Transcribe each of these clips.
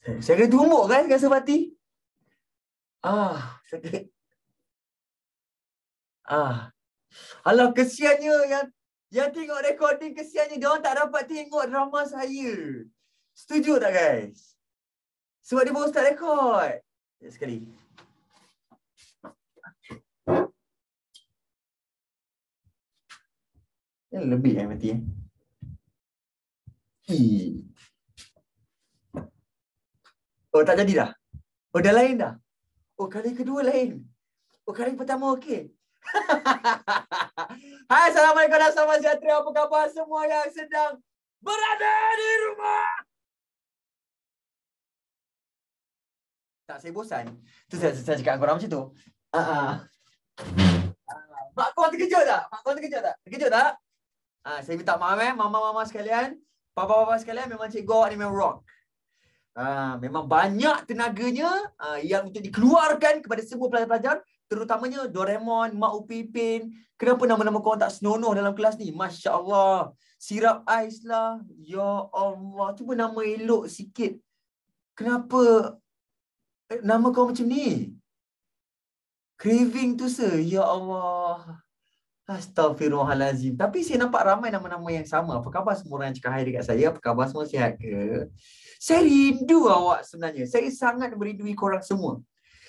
Saya kena tumbuk kan rasa mati. Ah, sakit. Ah. Alah kesiannya yang yang tengok recording kesiannya dia orang tak dapat tengok drama saya. Setuju tak guys? Sebab dia baru start record. Sekejap sekali. Ini lebih eh mati eh. Oh tak jadi dah. Oh dah lain dah. Oh kali kedua lain. Oh kali pertama okey. Hai Assalamualaikum dan selamat sejahtera. Apa khabar semua yang sedang berada di rumah? Tak saya bosan. Tu saya, saya cakap orang macam tu. Uh-uh. Uh, mak korang terkejut tak? Mak korang terkejut tak? Terkejut tak? Uh, saya minta maaf eh. Mama-mama sekalian. Papa-papa sekalian memang cikgu awak ni memang rock. Ah, memang banyak tenaganya uh, yang untuk dikeluarkan kepada semua pelajar-pelajar terutamanya Doraemon, Mak Upipin. Kenapa nama-nama kau tak senonoh dalam kelas ni? Masya-Allah. Sirap ais lah. Ya Allah, cuba nama elok sikit. Kenapa eh, nama kau macam ni? Craving tu se. Ya Allah. Astaghfirullahalazim. Tapi saya nampak ramai nama-nama yang sama. Apa khabar semua orang yang cakap hai dekat saya? Apa khabar semua sihat ke? Saya rindu awak sebenarnya. Saya sangat merindui korang semua.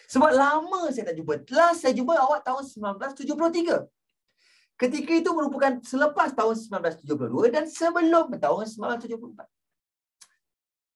Sebab lama saya tak jumpa. Last saya jumpa awak tahun 1973. Ketika itu merupakan selepas tahun 1972 dan sebelum tahun 1974.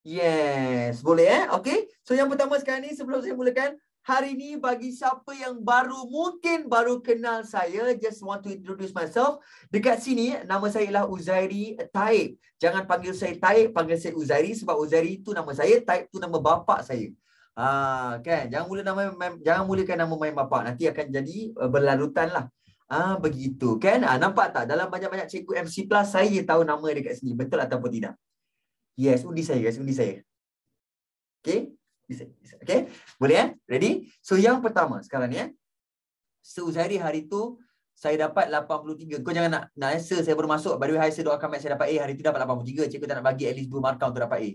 Yes, boleh eh? Okay. So yang pertama sekarang ni sebelum saya mulakan, hari ini bagi siapa yang baru mungkin baru kenal saya, just want to introduce myself. Dekat sini, nama saya ialah Uzairi Taib. Jangan panggil saya Taib, panggil saya Uzairi sebab Uzairi itu nama saya, Taib itu nama bapa saya. Ha, kan? Jangan mula nama jangan mulakan nama main bapa. Nanti akan jadi eh, berlarutan lah. Ah ha, begitu kan? Ha, nampak tak dalam banyak-banyak cikgu MC Plus saya tahu nama dekat sini. Betul ataupun tidak? Yes, undi saya guys, undi saya. Okay, Bisa, Okay, boleh eh? Ready? So yang pertama sekarang ni eh. Sehari hari tu saya dapat 83. Kau jangan nak nak rasa saya baru masuk. Baru hari saya doakan saya dapat A. Hari tu dapat 83. Cikgu tak nak bagi at least 2 markah untuk dapat A.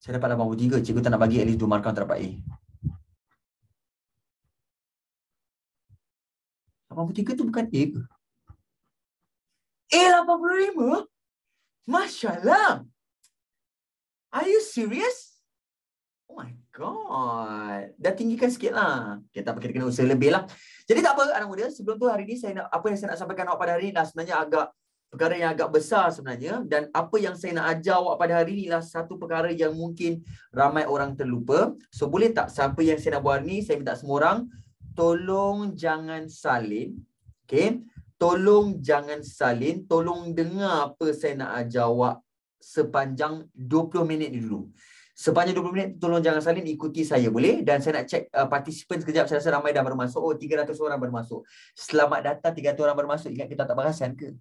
Saya dapat 83. Cikgu tak nak bagi at least 2 markah untuk dapat A. 83 tu bukan A ke? A85? Masya Allah. Are you serious? Oh my god. Dah tinggikan sikit lah. Okay, tak apa, kita kena usaha lebih lah. Jadi tak apa, anak muda. Sebelum tu hari ni, saya nak, apa yang saya nak sampaikan awak pada hari ni dah sebenarnya agak perkara yang agak besar sebenarnya dan apa yang saya nak ajar awak pada hari ni ialah satu perkara yang mungkin ramai orang terlupa. So boleh tak siapa yang saya nak buat ni saya minta semua orang tolong jangan salin. okay? Tolong jangan salin, tolong dengar apa saya nak ajar awak sepanjang 20 minit dulu. Sepanjang 20 minit tolong jangan salin ikuti saya boleh dan saya nak cek uh, participant sekejap saya rasa ramai dah baru masuk. Oh 300 orang baru masuk. Selamat datang 300 orang baru masuk. Ingat kita tak perasan ke?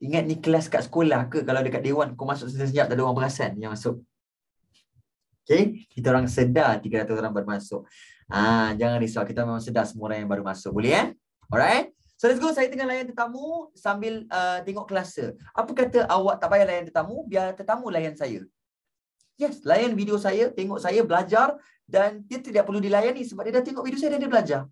Ingat ni kelas kat sekolah ke kalau dekat dewan kau masuk sekejap tak ada orang perasan yang masuk. Okay, kita orang sedar 300 orang baru masuk. Ah, jangan risau, kita memang sedar semua orang yang baru masuk. Boleh ya? Eh? Alright? So let's go, saya tengah layan tetamu sambil uh, tengok kelas. Apa kata awak tak payah layan tetamu, biar tetamu layan saya. Yes, layan video saya, tengok saya belajar dan dia tidak perlu dilayani sebab dia dah tengok video saya dan dia belajar.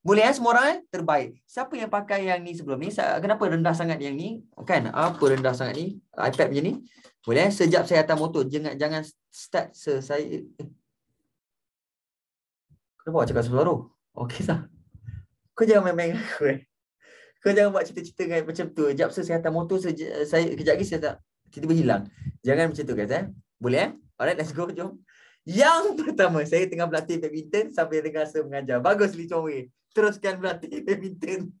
Boleh eh semua orang eh? Terbaik. Siapa yang pakai yang ni sebelum ni? Kenapa rendah sangat yang ni? Kan? Apa rendah sangat ni? iPad macam ni? Boleh eh? Sejap saya atas motor. Jangan, jangan start saya. Eh. Kenapa awak cakap sebelah tu? Okey sah. Kau jangan main-main aku eh. Kau jangan buat cerita-cerita macam tu. Sejap saya atas motor, sejap, saya, kejap lagi saya tak tiba-tiba Jangan macam tu guys eh. Boleh eh? Alright, let's go. Jom. Yang pertama, saya tengah berlatih badminton sampai dengan rasa mengajar. Bagus, Lee Chong Wei. Teruskan berlatih badminton.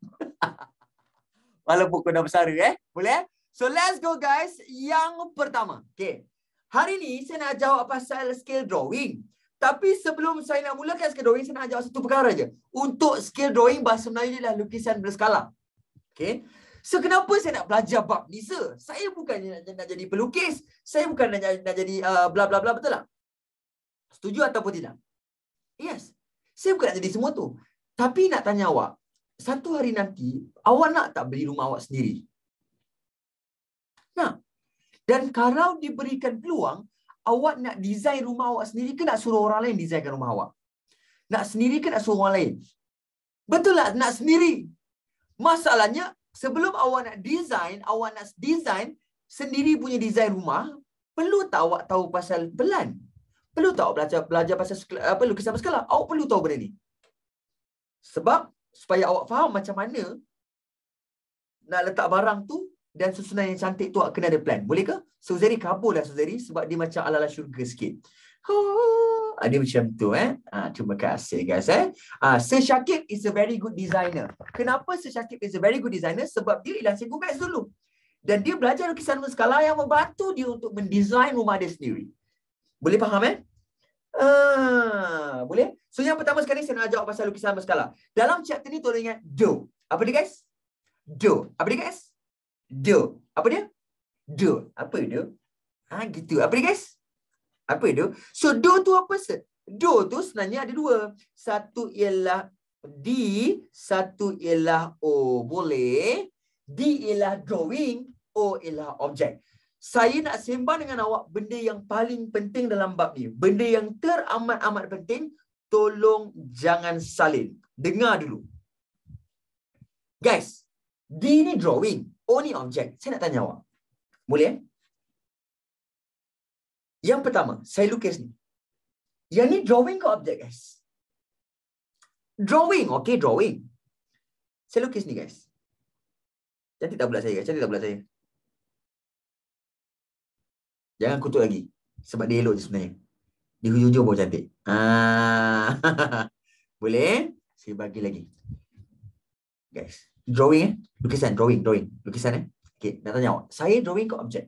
Walaupun kau dah besar, eh? Boleh eh? So, let's go guys. Yang pertama. Okay. Hari ni, saya nak jawab pasal skill drawing. Tapi sebelum saya nak mulakan skill drawing, saya nak jawab satu perkara je. Untuk skill drawing, bahasa Melayu ni adalah lukisan berskala. Okay. So kenapa saya nak belajar bab Lisa? Saya bukan nak, nak jadi pelukis. Saya bukan nak, nak jadi uh, bla uh, bla bla betul tak? Setuju ataupun tidak? Yes. Saya bukan nak jadi semua tu. Tapi nak tanya awak, satu hari nanti awak nak tak beli rumah awak sendiri? Nah. Dan kalau diberikan peluang, awak nak design rumah awak sendiri ke nak suruh orang lain designkan rumah awak? Nak sendiri ke nak suruh orang lain? Betul tak nak sendiri? Masalahnya sebelum awak nak design, awak nak design sendiri punya design rumah, perlu tak awak tahu pasal pelan? Perlu tak awak belajar, belajar pasal apa lukisan berskala? Awak perlu tahu benda ni. Sebab supaya awak faham macam mana nak letak barang tu dan susunan yang cantik tu kena ada plan. Boleh ke? Suzeri kabur lah Suzeri sebab dia macam ala-ala syurga sikit. Oh. Ah, dia macam tu eh. Ah, terima kasih guys eh. Ah, Sir Syakib is a very good designer. Kenapa Sir Syakib is a very good designer? Sebab dia ialah cikgu Max dulu. Dan dia belajar lukisan berskala yang membantu dia untuk mendesain rumah dia sendiri. Boleh faham eh? Ah, boleh? So yang pertama sekali saya nak ajak pasal lukisan berskala. Dalam chapter ni tolong ingat do. Apa dia guys? Do. Apa dia guys? Do. Apa dia? Do. Apa dia? Ah, ha, gitu. Apa dia guys? Apa itu? So do tu apa sir? Do tu sebenarnya ada dua. Satu ialah D, satu ialah O. Boleh. D ialah drawing, O ialah objek. Saya nak sembang dengan awak benda yang paling penting dalam bab ni. Benda yang teramat-amat penting, tolong jangan salin. Dengar dulu. Guys, D ni drawing, O ni objek. Saya nak tanya awak. Boleh? Eh? Yang pertama, saya lukis ni. Yang ni drawing ke objek, guys? Drawing, okay, drawing. Saya lukis ni, guys. Cantik tak bulat saya, guys? Cantik tak bulat saya? Jangan kutuk lagi. Sebab dia elok je sebenarnya. Di hujung-hujung pun cantik. Ah. Boleh? Saya bagi lagi. Guys, drawing eh? Lukisan, drawing, drawing. Lukisan eh? Okay, nak tanya awak. Saya drawing ke objek?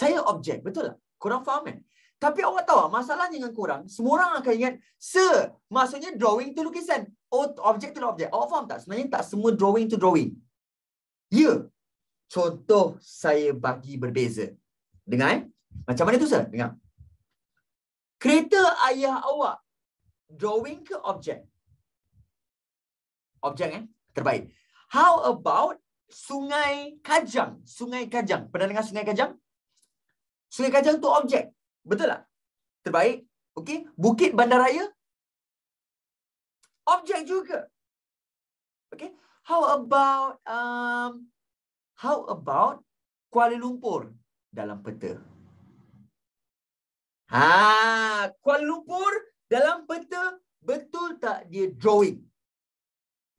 Saya objek, betul lah. Korang faham kan? Tapi awak tahu lah, masalahnya dengan korang, semua orang akan ingat, Sir, maksudnya drawing tu lukisan. Oh, objek tu lah objek. Awak faham tak? Sebenarnya tak semua drawing tu drawing. Ya. Yeah. Contoh saya bagi berbeza. Dengar eh? Macam mana tu, Sir? Dengar. Kereta ayah awak, drawing ke objek? Objek Eh? Terbaik. How about sungai kajang? Sungai kajang. Pernah dengar sungai kajang? Sungai Kajang itu objek. Betul tak? Terbaik. Okey, Bukit Bandaraya objek juga. Okey, how about um how about Kuala Lumpur dalam peta? Ha, Kuala Lumpur dalam peta betul tak dia drawing?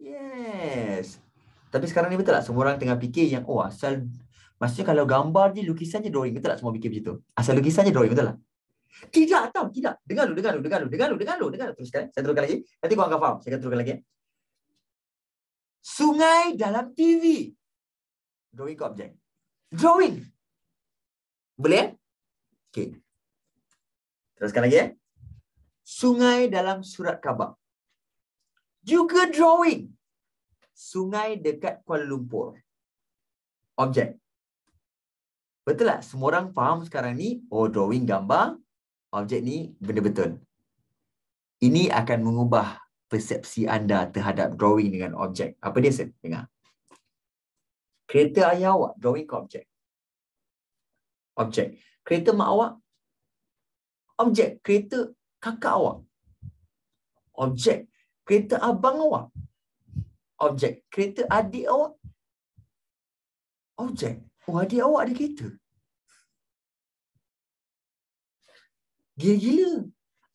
Yes. Tapi sekarang ni betul tak semua orang tengah fikir yang oh asal Maksudnya kalau gambar je, lukisan je, drawing. Betul tak semua fikir macam tu? Asal lukisan je, drawing. Betul lah. Tidak tahu. Tidak. Dengar lu, dengar lu, dengar lu, dengar lu, dengar lu. Dengar lu. Teruskan. Eh. Saya teruskan lagi. Nanti kau akan faham. Saya akan teruskan lagi. Eh. Sungai dalam TV. Drawing ke objek? Drawing. Boleh? Eh? Okay. Teruskan lagi. Sungai dalam surat khabar. Juga drawing. Sungai dekat Kuala Lumpur. Objek. Betul tak? Semua orang faham sekarang ni, oh drawing gambar, objek ni benda betul. Ini akan mengubah persepsi anda terhadap drawing dengan objek. Apa dia, Sen? Dengar. Kereta ayah awak, drawing ke objek? Objek. Kereta mak awak? Objek. Kereta kakak awak? Objek. Kereta abang awak? Objek. Kereta adik awak? Objek. Oh, adik awak ada kereta. Gila-gila.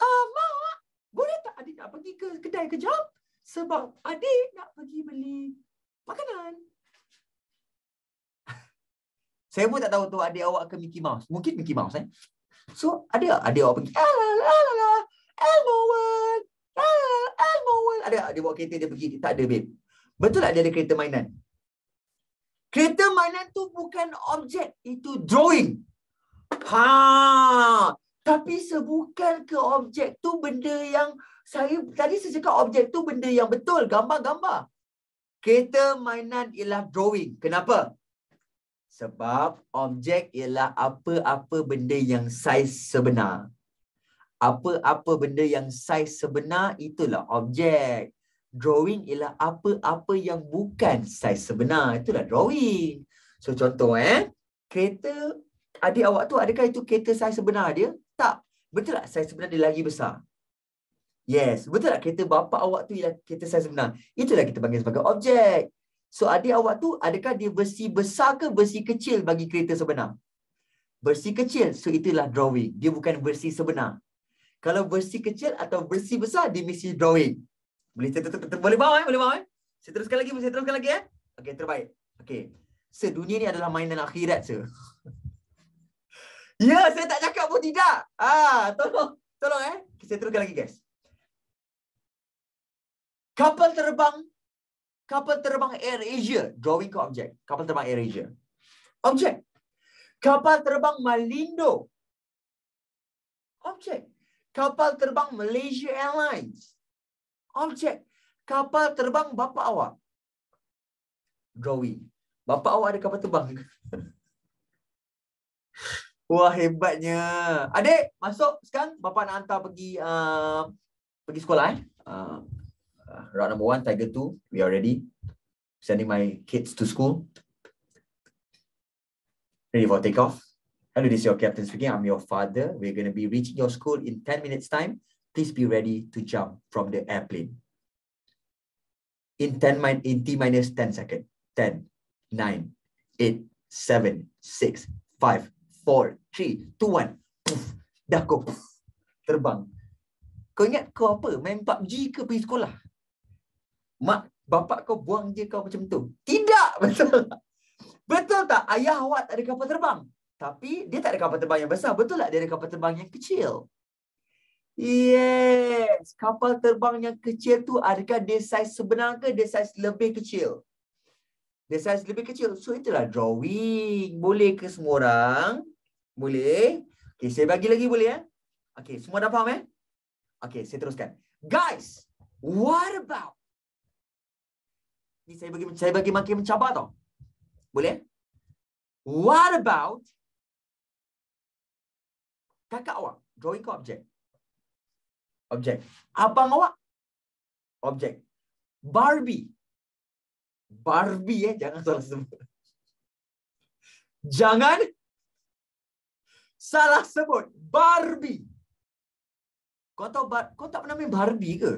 Ah, mak, boleh tak adik nak pergi ke kedai kejap? Sebab adik nak pergi beli makanan. Saya pun tak tahu tu adik awak ke Mickey Mouse. Mungkin Mickey Mouse, eh. So, ada adik awak pergi. Alalala, ah, Elmo World. Alalala, Elmo World. Ada adik awak kereta dia pergi. Tak ada, babe. Betul tak dia ada kereta mainan? Kereta mainan tu bukan objek, itu drawing. Ha, tapi sebukan ke objek tu benda yang saya tadi saya cakap objek tu benda yang betul, gambar-gambar. Kereta mainan ialah drawing. Kenapa? Sebab objek ialah apa-apa benda yang saiz sebenar. Apa-apa benda yang saiz sebenar itulah objek. Drawing ialah apa-apa yang bukan saiz sebenar. Itulah drawing. So contoh eh, kereta adik awak tu adakah itu kereta saiz sebenar dia? Tak. Betul tak saiz sebenar dia lagi besar? Yes. Betul tak kereta bapa awak tu ialah kereta saiz sebenar? Itulah kita panggil sebagai objek. So adik awak tu adakah dia versi besar ke versi kecil bagi kereta sebenar? Versi kecil. So itulah drawing. Dia bukan versi sebenar. Kalau versi kecil atau versi besar, dia mesti drawing. Boleh ter, ter, ter, ter, boleh faham eh? Boleh faham eh? Saya teruskan lagi, saya teruskan lagi eh? Okey, terbaik. Okey. Se dunia ni adalah mainan akhirat se. ya, saya tak cakap pun tidak. Ah, tolong. Tolong eh. Saya teruskan lagi guys. Kapal terbang kapal terbang Air Asia drawing ke objek. Kapal terbang Air Asia. Objek. Kapal terbang Malindo. Objek. Kapal terbang Malaysia Airlines objek kapal terbang bapa awak. Gawi. Bapa awak ada kapal terbang. Wah hebatnya. Adik masuk sekarang bapa nak hantar pergi uh, pergi sekolah eh. Uh, uh, round number one, Tiger two. We are ready. Sending my kids to school. Ready for take off? Hello, this is your captain speaking. I'm your father. We're going to be reaching your school in 10 minutes time please be ready to jump from the airplane. In 10 min- in T minus 10 seconds. 10, 9, 8, 7, 6, 5, 4, 3, 2, 1. poof dah kau puff, terbang. Kau ingat kau apa? Main PUBG ke pergi sekolah? Mak, bapak kau buang je kau macam tu. Tidak, betul tak? Betul tak? Ayah awak tak ada kapal terbang. Tapi dia tak ada kapal terbang yang besar. Betul tak dia ada kapal terbang yang kecil? Yes, kapal terbang yang kecil tu adakah dia saiz sebenar ke dia saiz lebih kecil? Dia saiz lebih kecil. So itulah drawing. Boleh ke semua orang? Boleh. Okay, saya bagi lagi boleh ya? Eh? Okay, semua dah faham ya? Eh? Okay, saya teruskan. Guys, what about? Ini saya bagi saya bagi makin mencabar tau. Boleh? What about? Kakak awak, drawing ke objek? objek. Abang awak, objek. Barbie, Barbie eh, jangan salah sebut. Jangan salah sebut Barbie. Kau tahu bar, kau tak pernah main Barbie ke?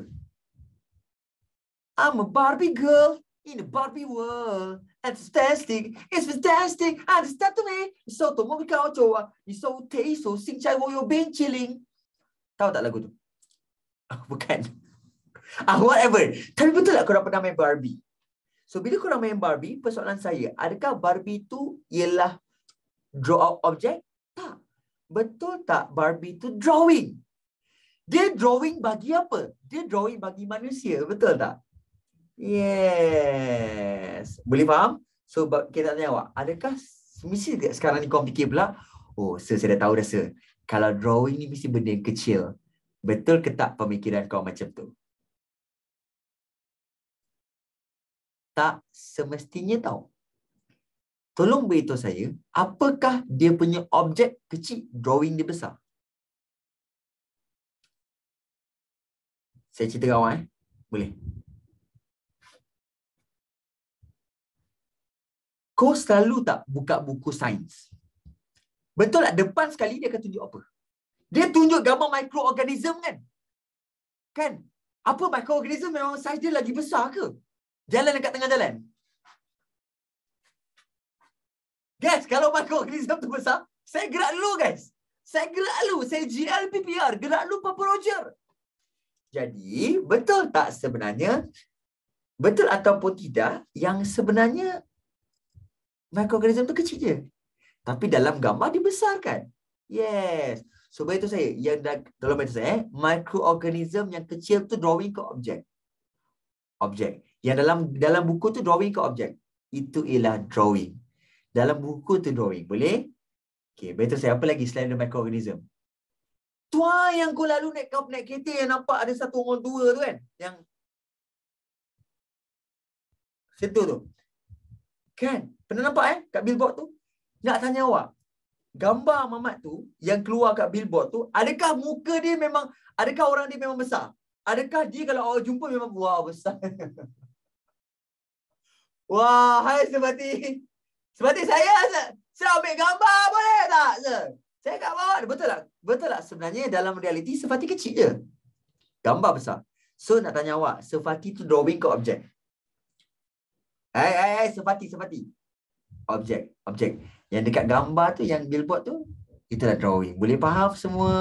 I'm a Barbie girl in a Barbie world. It's fantastic, it's fantastic. Understand to me? it's So tomorrow we go to a so tasty, so sing chai wo yo ben chilling. Tahu tak lagu tu? Oh, bukan. Ah, whatever. Tapi betul tak korang pernah main Barbie? So, bila korang main Barbie, persoalan saya, adakah Barbie tu ialah draw out object? Tak. Betul tak Barbie tu drawing? Dia drawing bagi apa? Dia drawing bagi manusia. Betul tak? Yes. Boleh faham? So, kita tanya awak. Adakah mesti sekarang ni kau fikir pula, oh, sir, saya dah tahu dah, sir. Kalau drawing ni mesti benda yang kecil. Betul ke tak pemikiran kau macam tu? Tak semestinya tau. Tolong beritahu saya, apakah dia punya objek kecil drawing dia besar? Saya cerita kawan, eh? boleh. Kau selalu tak buka buku sains? Betul tak? Depan sekali dia akan tunjuk apa? Dia tunjuk gambar mikroorganisme kan? Kan? Apa mikroorganisme memang saiz dia lagi besar ke? Jalan dekat tengah jalan. Guys, kalau mikroorganisme tu besar, saya gerak dulu guys. Saya gerak dulu. Saya GLPPR. Gerak dulu Papa Roger. Jadi, betul tak sebenarnya? Betul ataupun tidak, yang sebenarnya mikroorganisme tu kecil je. Tapi dalam gambar dibesarkan. Yes. So bagi tu saya yang dalam bagi saya eh, mikroorganisme yang kecil tu drawing ke objek. Objek. Yang dalam dalam buku tu drawing ke objek. Itu ialah drawing. Dalam buku tu drawing. Boleh? Okey, bagi tu saya apa lagi selain the mikroorganisme Tua yang kau lalu naik kau naik kereta yang nampak ada satu orang dua tu kan? Yang Situ tu. Kan? Pernah nampak eh kat billboard tu? Nak tanya awak gambar mamat tu yang keluar kat billboard tu adakah muka dia memang adakah orang dia memang besar adakah dia kalau orang jumpa memang wow besar wah hai sebati sebati saya saya ambil gambar boleh tak sir? saya kat bawah betul tak betul tak sebenarnya dalam realiti sebati kecil je gambar besar so nak tanya awak sebati tu drawing ke objek Hai, hai, hai, sepati, sepati. Objek, objek. Yang dekat gambar tu, yang billboard tu, kita dah drawing. Boleh faham semua?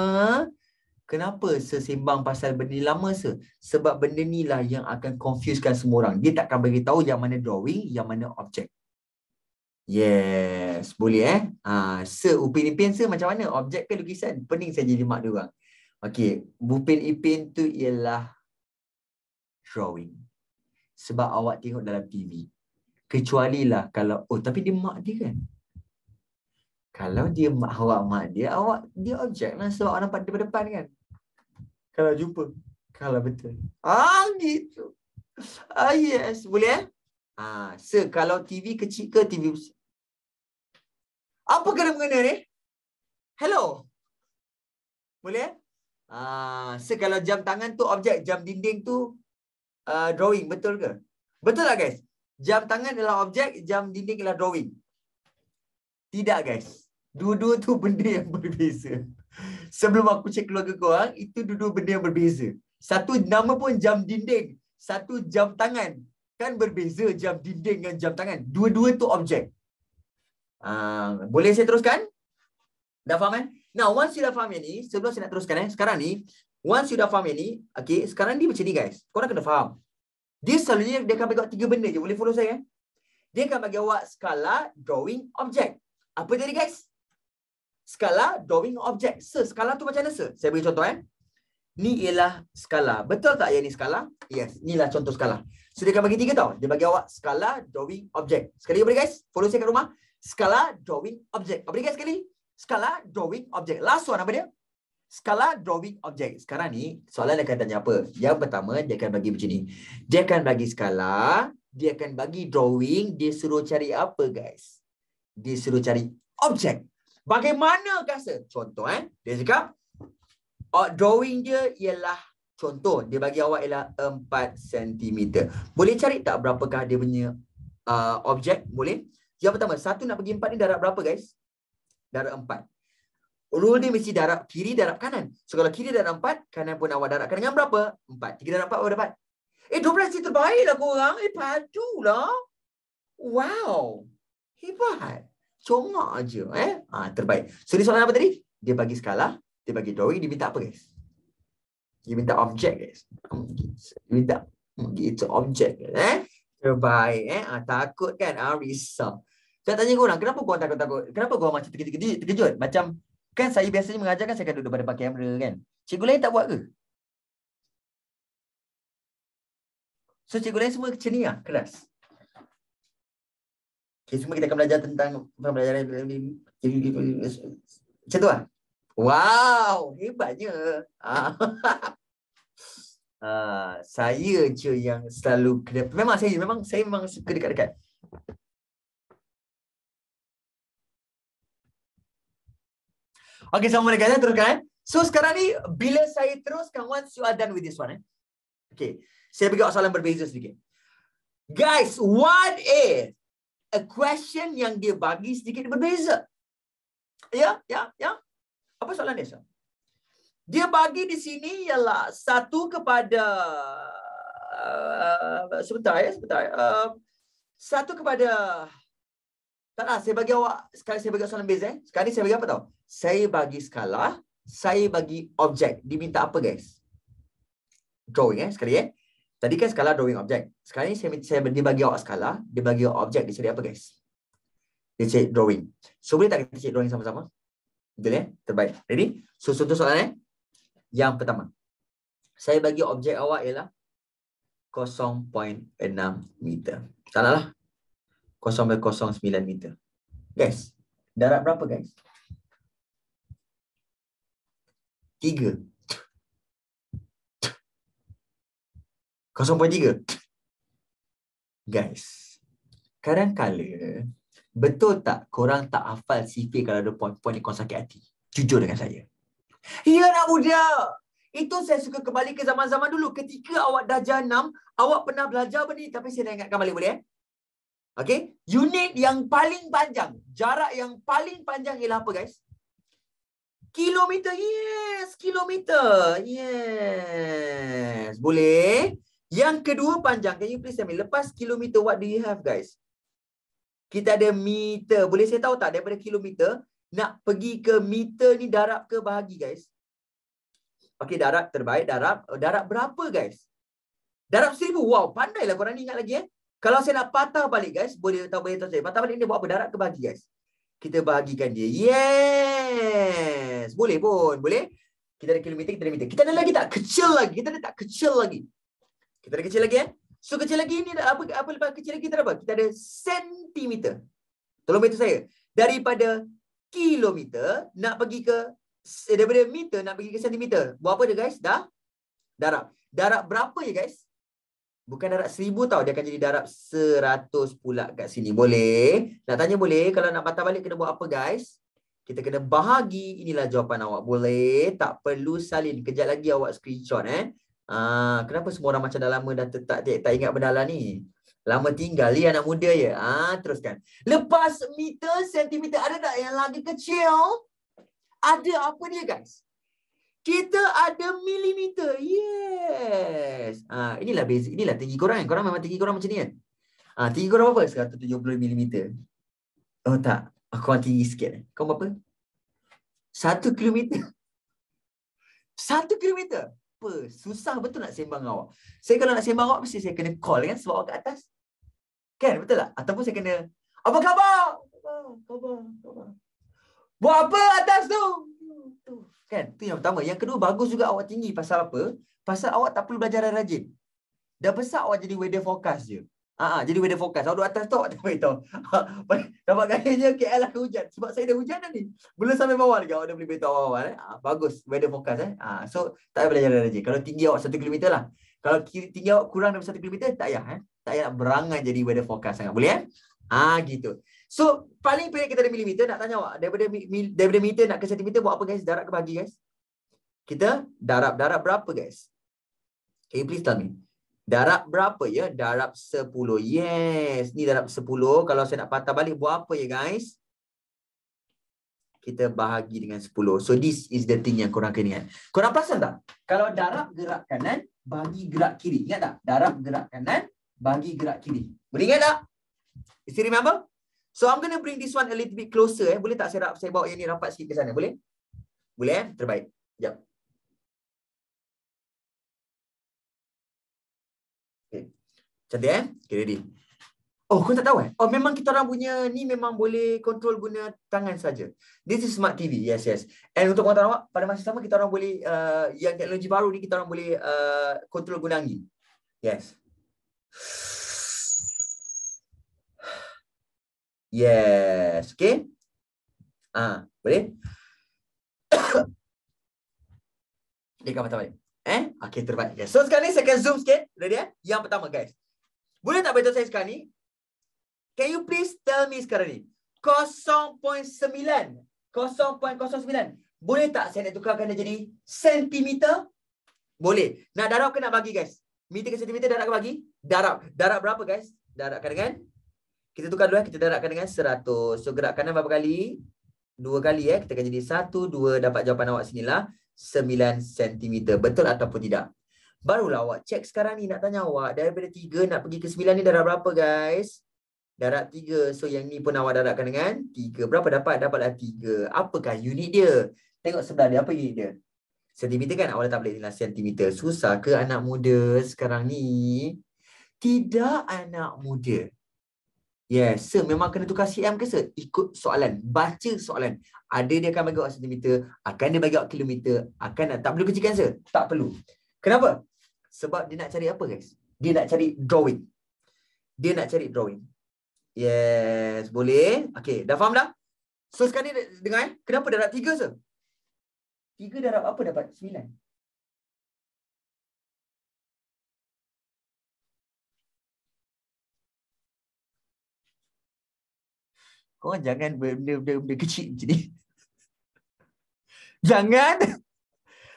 Kenapa sesimbang pasal benda ni lama se? Sebab benda ni lah yang akan confusekan semua orang. Dia takkan bagi tahu yang mana drawing, yang mana objek. Yes, boleh eh? Ha, se Upin Ipin se macam mana? Objek ke lukisan? Pening saya jadi mak diorang. Okey, Upin Ipin tu ialah drawing. Sebab awak tengok dalam TV. Kecuali lah kalau, oh tapi dia mak dia kan? Kalau dia mak awak mak dia, awak dia objek lah sebab orang pada depan kan. Kalau jumpa, kalau betul. Ah gitu. Ah yes, boleh eh? Ah, se kalau TV kecil ke TV besar? Apa kena mengena ni? Hello. Boleh? Eh? Ah, se kalau jam tangan tu objek, jam dinding tu uh, drawing, betul ke? Betul lah guys. Jam tangan adalah objek, jam dinding adalah drawing. Tidak guys. Dua-dua tu benda yang berbeza. Sebelum aku cek keluarga kau korang, itu dua-dua benda yang berbeza. Satu nama pun jam dinding. Satu jam tangan. Kan berbeza jam dinding dengan jam tangan. Dua-dua tu objek. Uh, boleh saya teruskan? Dah faham kan? Now, once you dah faham ini, sebelum saya nak teruskan eh, sekarang ni, once you dah faham ini, okay, sekarang ni macam ni guys. Korang kena faham. Dia selalunya dia akan bagi awak tiga benda je. Boleh follow saya? Eh? Dia akan bagi awak skala drawing objek. Apa jadi guys? skala drawing object. Sir, skala tu macam mana, sir? Saya beri contoh, eh. Ni ialah skala. Betul tak yang ni skala? Yes, ni lah contoh skala. So, dia akan bagi tiga tau. Dia bagi awak skala drawing object. Sekali lagi, guys. Follow saya kat rumah. Skala drawing object. Apa dia, guys, sekali? Skala drawing object. Last one, apa dia? Skala drawing object. Sekarang ni, soalan dia akan tanya apa? Yang pertama, dia akan bagi macam ni. Dia akan bagi skala. Dia akan bagi drawing. Dia suruh cari apa, guys? Dia suruh cari object. Bagaimana kasa? Contoh eh. Dia cakap uh, drawing dia ialah contoh dia bagi awak ialah 4 cm. Boleh cari tak berapakah dia punya uh, objek? Boleh. Yang pertama, satu nak pergi empat ni darab berapa guys? Darab empat. Rule ni mesti darab kiri, darab kanan. So kalau kiri darab empat, kanan pun awak darabkan dengan berapa? Empat. Tiga darab empat, awak dapat? Eh, dua belas ni terbaik lah korang. Eh, padu lah. Wow. Hebat congak aje eh. Ha, terbaik. So dia soalan apa tadi? Dia bagi skala, dia bagi drawing, dia minta apa guys? Dia minta objek guys. Dia minta hmm, itu objek eh. Terbaik eh. Ha, takut kan? Ah risau. Saya tanya korang, kenapa korang takut-takut? Kenapa korang macam terkejut? terkejut Macam kan saya biasanya mengajar kan saya akan duduk pada pakai kamera kan? Cikgu lain tak buat ke? So cikgu lain semua kecil ni lah kelas? Okay, cuma kita akan belajar tentang pembelajaran belajar macam tu lah. Wow, hebatnya. Ah. ah, saya je yang selalu kena. Memang saya memang saya memang suka dekat-dekat. Okay, sama mereka ya, teruskan. Eh. So sekarang ni bila saya teruskan once you are done with this one. Eh. Okay, saya bagi soalan berbeza sedikit. Guys, what if a question yang dia bagi sedikit berbeza. Ya, ya, ya. Apa soalan dia? Dia bagi di sini ialah satu kepada uh, sebentar ya, sebentar. Uh, satu kepada taklah saya bagi awak sekali saya bagi soalan beza. Eh. Sekali saya bagi apa tahu? Saya bagi skala, saya bagi objek. Diminta apa guys? Drawing eh, sekali eh. Tadi kan skala drawing object. Sekarang ni saya, saya dia bagi awak skala, dia bagi awak object, dia cari apa guys? Dia cari drawing. So boleh tak kita cari drawing sama-sama? Betul ya? Terbaik. Ready? So, contoh soalan eh. Yang pertama. Saya bagi objek awak ialah 0.6 meter. Salah lah. 0.09 meter. Guys, darab berapa guys? 3. 0.3. Guys, kadang-kala betul tak korang tak hafal sifir kalau ada poin-poin yang korang sakit hati? Jujur dengan saya. Ya nak muda! Itu saya suka kembali ke zaman-zaman dulu. Ketika awak dah jahat awak pernah belajar benda ni. Tapi saya nak ingatkan balik boleh eh? Okay? Unit yang paling panjang. Jarak yang paling panjang ialah apa guys? Kilometer. Yes, kilometer. Yes. Boleh? Yang kedua panjang. Can you please tell me? Lepas kilometer, what do you have guys? Kita ada meter. Boleh saya tahu tak daripada kilometer, nak pergi ke meter ni darab ke bahagi guys? Okay, darab terbaik. Darab oh, darab berapa guys? Darab seribu. Wow, pandailah korang ni ingat lagi eh. Kalau saya nak patah balik guys, boleh tahu boleh tahu saya. Patah balik ni buat apa? Darab ke bahagi guys? Kita bahagikan dia. Yes! Boleh pun, boleh. Kita ada kilometer, kita ada meter. Kita ada lagi tak? Kecil lagi. Kita ada tak? Kecil lagi. Kita ada kecil lagi eh. So kecil lagi ni apa apa lepas kecil lagi kita ada Kita ada sentimeter. Tolong beritahu saya. Daripada kilometer nak pergi ke eh, daripada meter nak pergi ke sentimeter. Buat apa dia guys? Dah darab. Darab berapa ya guys? Bukan darab seribu tau. Dia akan jadi darab seratus pula kat sini. Boleh? Nak tanya boleh? Kalau nak patah balik kena buat apa guys? Kita kena bahagi. Inilah jawapan awak. Boleh? Tak perlu salin. Kejap lagi awak screenshot eh. Ah, kenapa semua orang macam dah lama dah tak tak, tak ingat benda lah ni? Lama tinggal ni anak muda ya. Ah, teruskan. Lepas meter, sentimeter ada tak yang lagi kecil? Ada apa dia guys? Kita ada milimeter. Yes. Ah, inilah beza. Inilah tinggi korang. Kan? Korang memang tinggi korang macam ni kan? Ah, tinggi korang apa? 170 milimeter. Oh tak. Aku ah, orang tinggi sikit. Eh. Kau berapa? Satu kilometer. Satu kilometer apa? Susah betul nak sembang dengan awak. Saya kalau nak sembang awak, mesti saya kena call kan sebab awak kat atas. Kan? Betul tak? Ataupun saya kena, apa khabar? Khabar, khabar, khabar. Buat apa atas tu? Kan? tu yang pertama. Yang kedua, bagus juga awak tinggi pasal apa? Pasal awak tak perlu belajar rajin. Dah besar awak jadi weather forecast je. Ah, ah, jadi weather forecast. Kalau duduk atas tu, tak boleh tahu. Dapat kainnya KL akan hujan. Sebab saya dah hujan dah ni. Belum sampai bawah lagi. Awak dah boleh beritahu awal-awal. Eh? Ah, bagus. Weather forecast. Eh? Ah, so, tak payah belajar lagi. Kalau tinggi awak 1 km lah. Kalau tinggi awak kurang dari 1 km, tak payah. Eh? Tak payah berangan jadi weather forecast sangat. Boleh Eh? Ah, gitu. So, paling pendek kita ada milimeter. Nak tanya awak. Daripada, mil- daripada meter nak ke sentimeter, buat apa guys? Darab ke bagi guys? Kita darab. Darab berapa guys? Can you please tell me? Darab berapa ya? Darab 10. Yes. Ni darab 10. Kalau saya nak patah balik buat apa ya guys? Kita bahagi dengan 10. So this is the thing yang korang kena ingat. Korang perasan tak? Kalau darab gerak kanan, bagi gerak kiri. Ingat tak? Darab gerak kanan, bagi gerak kiri. Boleh ingat tak? Is you remember? So I'm going to bring this one a little bit closer. Eh. Boleh tak saya, saya bawa yang ni rapat sikit ke sana? Boleh? Boleh? Eh? Terbaik. Sekejap. Cantik eh? Okay, ready. Oh, kau tak tahu eh? Oh, memang kita orang punya ni memang boleh kontrol guna tangan saja. This is smart TV. Yes, yes. And untuk orang tahu, pada masa sama kita orang boleh uh, yang teknologi baru ni kita orang boleh uh, guna angin. Yes. Yes. Okay. Ah, uh, boleh? Dekat mata balik. Eh? Okay, terbaik. Okay. So, sekarang ni saya akan zoom sikit. Ready eh? Yang pertama, guys. Boleh tak beritahu saya sekarang ni? Can you please tell me sekarang ni? 0.9. 0.09. Boleh tak saya nak tukarkan dia jadi sentimeter? Boleh. Nak darab ke nak bagi guys? Meter ke sentimeter darab ke bagi? Darab. Darab berapa guys? Darabkan dengan? Kita tukar dulu. Eh. Kita darabkan dengan 100. So gerak kanan berapa kali? Dua kali eh. Kita akan jadi 1, 2. Dapat jawapan awak sinilah. 9 sentimeter. Betul ataupun tidak? Barulah awak check sekarang ni nak tanya awak daripada tiga nak pergi ke sembilan ni darab berapa guys? Darab tiga So yang ni pun awak darabkan dengan tiga Berapa dapat? Dapatlah 3. Apakah unit dia? Tengok sebelah dia apa unit dia? Sentimeter kan awak tak boleh nilai sentimeter. Susah ke anak muda sekarang ni? Tidak anak muda. Yes, sir. Memang kena tukar CM ke, sir? Ikut soalan. Baca soalan. Ada dia akan bagi awak sentimeter, akan dia bagi awak kilometer, akan tak perlu kecilkan, sir? Tak perlu. Kenapa? Sebab dia nak cari apa guys? Dia nak cari drawing. Dia nak cari drawing. Yes, boleh. Okay, dah faham dah? So sekarang ni dengar, eh. kenapa darab tiga se? Tiga darab apa dapat? Sembilan. Kau jangan benda-benda kecil macam ni. Jangan.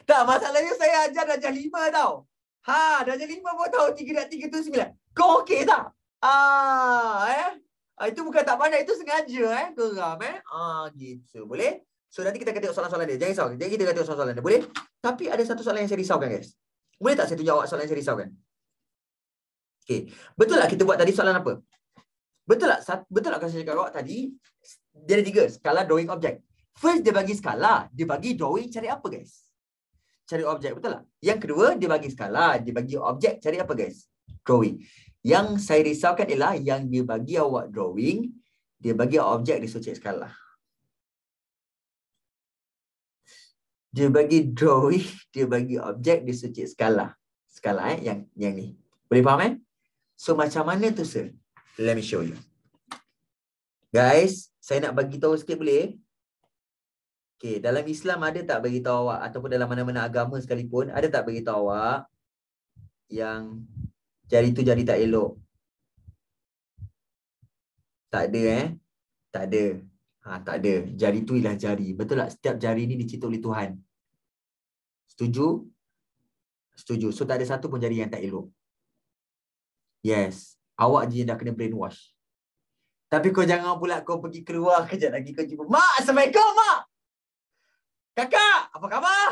Tak, masalahnya saya ajar dah jah lima tau. Ha, dah jadi lima buat tahu tiga dah tiga tu sembilan. Kau okey tak? Ah, eh. Ah, itu bukan tak pandai, itu sengaja eh. Geram eh. Ah, gitu. Boleh? So, nanti kita akan tengok soalan-soalan dia. Jangan risau. Jadi kita akan tengok soalan-soalan dia. Boleh? Tapi ada satu soalan yang saya risaukan, guys. Boleh tak saya tunjuk awak soalan yang saya risaukan? Okay. Betul tak kita buat tadi soalan apa? Betul tak? Betul tak saya cakap awak tadi? Dia ada tiga. Skala drawing object. First, dia bagi skala. Dia bagi drawing cari apa, guys? cari objek betul tak? Yang kedua dia bagi skala, dia bagi objek cari apa guys? Drawing. Yang saya risaukan ialah yang dia bagi awak drawing, dia bagi objek dia suruh skala. Dia bagi drawing, dia bagi objek dia suruh skala. Skala eh yang yang ni. Boleh faham eh? So macam mana tu sir? Let me show you. Guys, saya nak bagi tahu sikit boleh? Okay, dalam Islam ada tak beritahu awak ataupun dalam mana-mana agama sekalipun ada tak beritahu awak yang jari tu jari tak elok? Tak ada eh? Tak ada. Ha, tak ada. Jari tu ialah jari. Betul tak? Setiap jari ni dicipta oleh Tuhan. Setuju? Setuju. So tak ada satu pun jari yang tak elok. Yes. Awak je dah kena brainwash. Tapi kau jangan pula kau pergi keluar kejap lagi kau jumpa. Mak! Assalamualaikum, Mak! Kakak, apa khabar?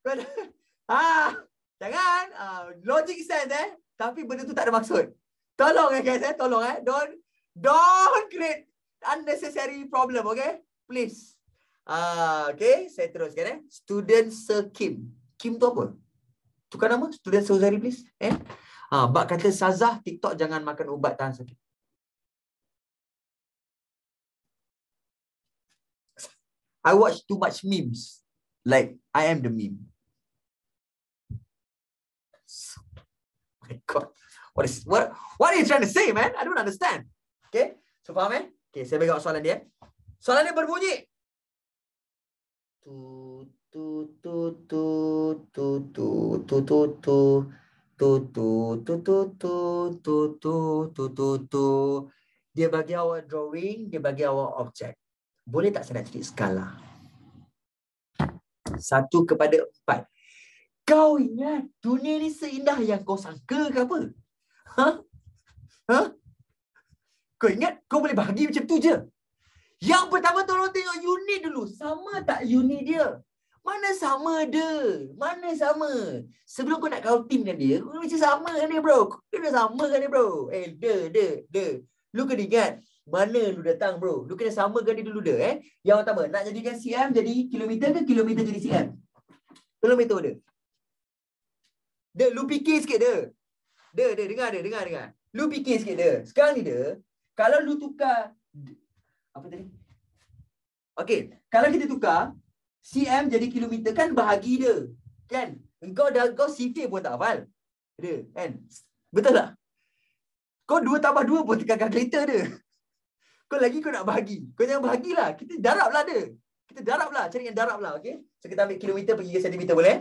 Kau ah, jangan. Ah, logic sense eh. Tapi benda tu tak ada maksud. Tolong eh guys eh, tolong eh. Don't don't create unnecessary problem, okay? Please. Ah, okay, saya teruskan eh. Student Sir Kim. Kim tu apa? Tukar nama? Student Sir Zari, please. Eh? Ah, bak kata Sazah, TikTok jangan makan ubat tahan sakit. I watch too much memes. Like I am the meme. So, my God, what is what? What are you trying to say, man? I don't understand. Okay, so faham eh? Okay, saya bagi soalan dia. Soalan dia berbunyi. Tu dia bagi awak drawing, dia bagi awak objek boleh tak saya nak cari skala? Satu kepada empat. Kau ingat dunia ni seindah yang kau sangka ke apa? Ha? Ha? Kau ingat kau boleh bahagi macam tu je? Yang pertama tolong tengok unit dulu. Sama tak unit dia? Mana sama dia? Mana sama? Sebelum kau nak kau team dengan dia, kau macam sama kan dia bro. Kau kena sama kan dia bro. Eh, dia, dia, dia. Lu kena ingat. Mana lu datang bro? Lu kena samakan dia dulu dah eh. Yang pertama, nak jadikan CM jadi kilometer ke kilometer jadi CM? Kilometer metode. Dia lu fikir sikit dia. Dia dia dengar dia, dengar dengar. Lu fikir sikit dia. Sekarang ni dia, kalau lu tukar apa tadi? Okey, kalau kita tukar CM jadi kilometer kan bahagi dia. Kan? Engkau dah kau sifir pun tak hafal. Dia kan. Betul tak? Kau dua tambah dua pun tekan kalkulator dia. Kau lagi kau nak bahagi. Kau jangan bahagilah. Kita daraplah dia. Kita daraplah. Cari yang daraplah. Okay? So kita ambil kilometer pergi ke sentimeter boleh?